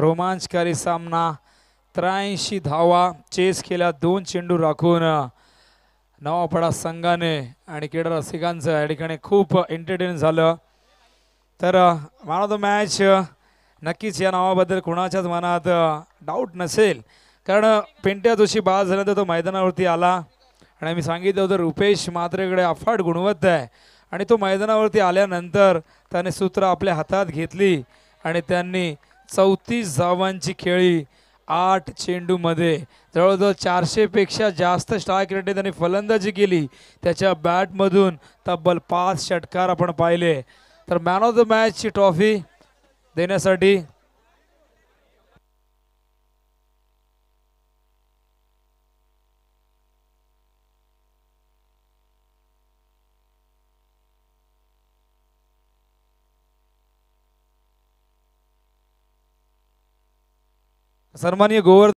रोमांचकारी सामना त्र्याऐंशी धावा चेस केल्या दोन चेंडू राखून नवापडा संघाने आणि केडर रसिकांचं या ठिकाणी खूप एंटरटेन झालं तर मॅन ऑफ द मॅच नक्कीच या नावाबद्दल कुणाच्याच मनात डाऊट नसेल कारण पेंट्या जोशी बाद झाल्यानंतर तो मैदानावरती आला आणि आम्ही सांगितलं होतं रुपेश मात्रेकडे अफाट गुणवत्ता आहे आणि तो मैदानावरती आल्यानंतर त्याने सूत्र आपल्या हातात घेतली आणि त्यांनी चौतीस धावांची खेळी आठ चेंडूमध्ये जवळजवळ चारशेपेक्षा जास्त स्ट्राईक रेटने त्यांनी फलंदाजी केली त्याच्या बॅटमधून तब्बल पाच षटकार आपण पाहिले तर मॅन ऑफ द मॅचची ट्रॉफी देण्यासाठी सन्मान्य गोवर्धन